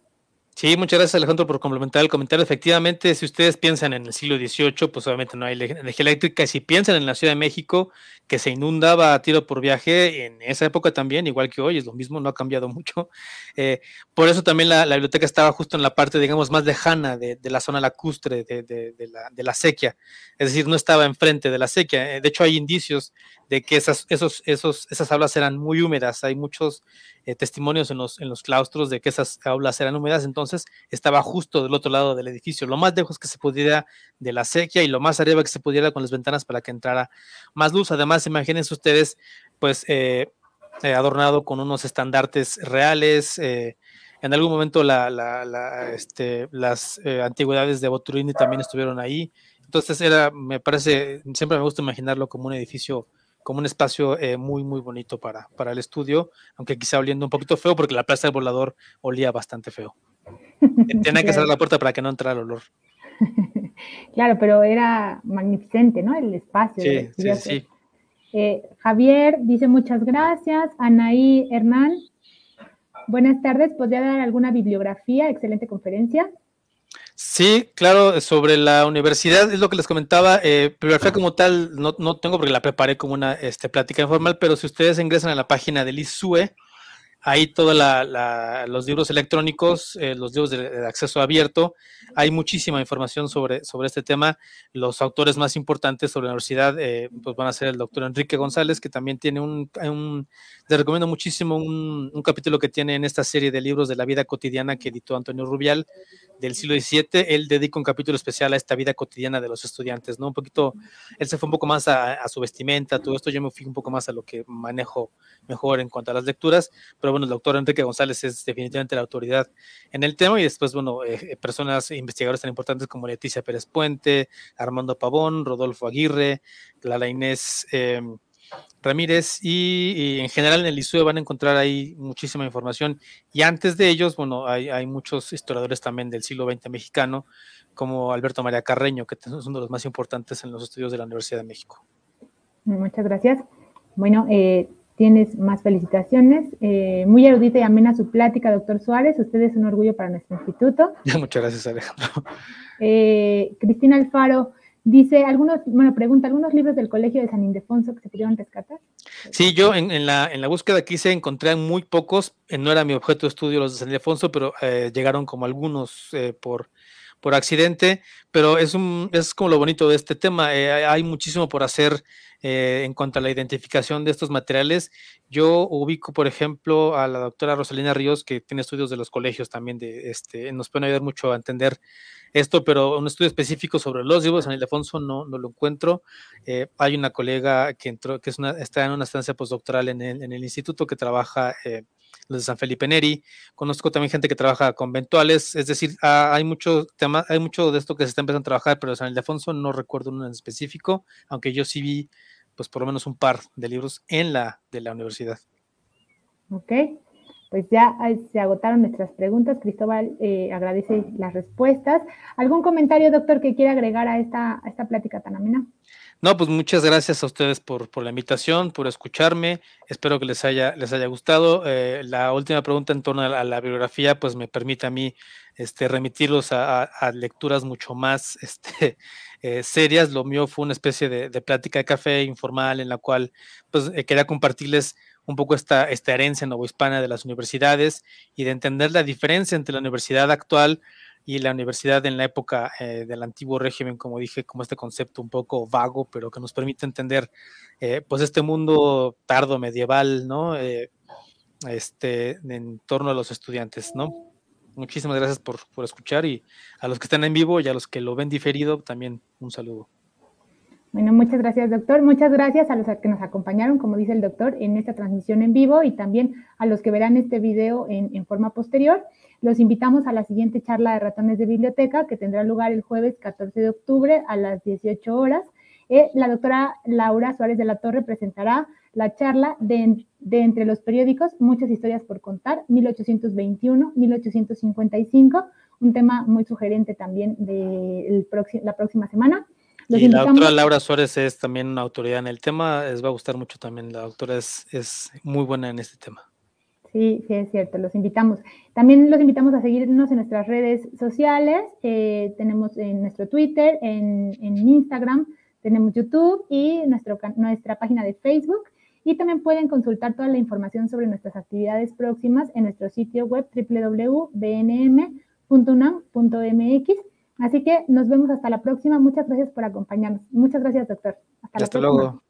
Sí, muchas gracias Alejandro por complementar el comentario. Efectivamente, si ustedes piensan en el siglo XVIII, pues obviamente no hay energía eléctrica. Y Si piensan en la Ciudad de México, que se inundaba a tiro por viaje, en esa época también, igual que hoy, es lo mismo, no ha cambiado mucho. Eh, por eso también la, biblioteca estaba justo en la parte, digamos, más lejana de, la zona lacustre de, la, de, la, sequía. Es decir, no estaba enfrente de la sequía. Eh, de hecho, hay indicios de que esas, esos, esos, esas aulas eran muy húmedas. Hay muchos eh, testimonios en los, en los claustros de que esas aulas eran húmedas, entonces estaba justo del otro lado del edificio, lo más lejos que se pudiera de la sequía y lo más arriba que se pudiera con las ventanas para que entrara más luz. Además, imagínense ustedes, pues eh, eh, adornado con unos estandartes reales. en algún momento este, las antigüedades de Boturini también estuvieron ahí. Entonces era, me parece, siempre me gusta imaginarlo como un edificio como un espacio eh, muy, muy bonito para, para el estudio, aunque quizá oliendo un poquito feo porque la plaza del volador olía bastante feo. Tiene que cerrar la puerta para que no entrara el olor. Claro, pero era magnificente, ¿no? El espacio. Sí, sí, sí. Eh, Javier dice muchas gracias. Anaí Hernán, buenas tardes. ¿Podría dar alguna bibliografía? Excelente conferencia. Sí, claro, sobre la universidad es lo que les comentaba. Eh, bibliografía como tal no, no, tengo porque la preparé como una este, plática informal, pero si ustedes ingresan a la página del ISUE, Ahí todos los libros electrónicos, eh, los libros de, acceso abierto, hay muchísima información sobre, sobre este tema. Los autores más importantes sobre la universidad eh, pues van a ser el doctor Enrique González, que también tiene un, un recomiendo muchísimo un, capítulo que tiene en esta serie de libros de la vida cotidiana que editó Antonio Rubial del siglo XVII. Él dedica un capítulo especial a esta vida cotidiana de los estudiantes, ¿no? Un poquito, él se fue un poco más a, a su vestimenta, todo esto, yo me fui un poco más a lo que manejo mejor en cuanto a las lecturas, pero bueno, el doctor Enrique González es definitivamente la autoridad en el tema y después, bueno, eh, eh, personas, investigadores tan importantes como Leticia Pérez Puente, Armando Pavón, Rodolfo Aguirre, Lala Inés em, Ramírez y, en general en el ISUE van a encontrar ahí muchísima información y antes de ellos, bueno, hay, muchos historiadores también del siglo XX mexicano como Alberto María Carreño, que es uno de los más importantes en los estudios de la Universidad de México. Muchas gracias. Bueno, eh, tienes más felicitaciones. Eh, muy erudita y amena su plática, doctor Suárez. Usted es un orgullo para nuestro instituto. Muchas gracias, Alejandro. Eh, Cristina Alfaro dice, algunos, bueno, pregunta, ¿algunos libros del colegio de San Ildefonso que se pudieron rescatar? Sí, yo en, la, en la búsqueda aquí se encontré muy pocos, eh, no era mi objeto de estudio los de San Ildefonso, pero llegaron como algunos por por accidente, pero es, un, es como lo bonito de este tema. Eh, hay muchísimo por hacer eh, en cuanto a la identificación de estos materiales. Yo ubico, por ejemplo, a la doctora Rosalina Ríos, que tiene estudios de los colegios también, de, este, nos pueden ayudar mucho a entender esto, pero un estudio específico sobre los libros en San Ildefonso no, no lo encuentro. Eh, hay una colega que entró, que es una, está en una estancia postdoctoral en el, instituto que trabaja de San Felipe Neri, conozco también gente que trabaja con conventuales, es decir, ah, hay mucho hay mucho de esto que se está empezando a trabajar, pero San Ildefonso no recuerdo uno en específico, aunque yo sí vi pues por lo menos un par de libros en la de la universidad. Ok, pues ya se agotaron nuestras preguntas. Cristóbal eh, agradece las respuestas. ¿Algún comentario, doctor, que quiera agregar a esta, a esta plática tan amena? No, pues muchas gracias a ustedes por, la invitación, por escucharme. Espero que les haya, les haya gustado. Eh, la última pregunta en torno a la, bibliografía, pues me permite a mí este, remitirlos a, lecturas mucho más este, eh, serias. Lo mío fue una especie de, plática de café informal en la cual pues, eh, quería compartirles un poco esta, esta herencia novohispana de las universidades y de entender la diferencia entre la universidad actual y la universidad en la época eh, del antiguo régimen, como dije, como este concepto un poco vago, pero que nos permite entender eh, pues este mundo tardo medieval, ¿no? Eh, este, en torno a los estudiantes, ¿no? Muchísimas gracias por, por escuchar y a los que están en vivo y a los que lo ven diferido, también un saludo. Bueno, muchas gracias, doctor. Muchas gracias a los que nos acompañaron, como dice el doctor, en esta transmisión en vivo y también a los que verán este video en, forma posterior. Los invitamos a la siguiente charla de ratones de biblioteca que tendrá lugar el jueves 14 de octubre a las 18 horas. Eh, la doctora Laura Suárez de la Torre presentará la charla de, Entre los periódicos, muchas historias por contar, 1821-1855, un tema muy sugerente también de la próxima semana. Y la doctora Laura Suárez es también una autoridad en el tema, les va a gustar mucho también, la doctora es, muy buena en este tema. Sí, sí, es cierto, los invitamos. También los invitamos a seguirnos en nuestras redes sociales, eh, tenemos en nuestro Twitter, en, Instagram, tenemos YouTube y nuestro, nuestra página de Facebook. Y también pueden consultar toda la información sobre nuestras actividades próximas en nuestro sitio web www.bnm.unam.mx Así que nos vemos hasta la próxima. Muchas gracias por acompañarnos. Muchas gracias, doctor. Hasta, luego.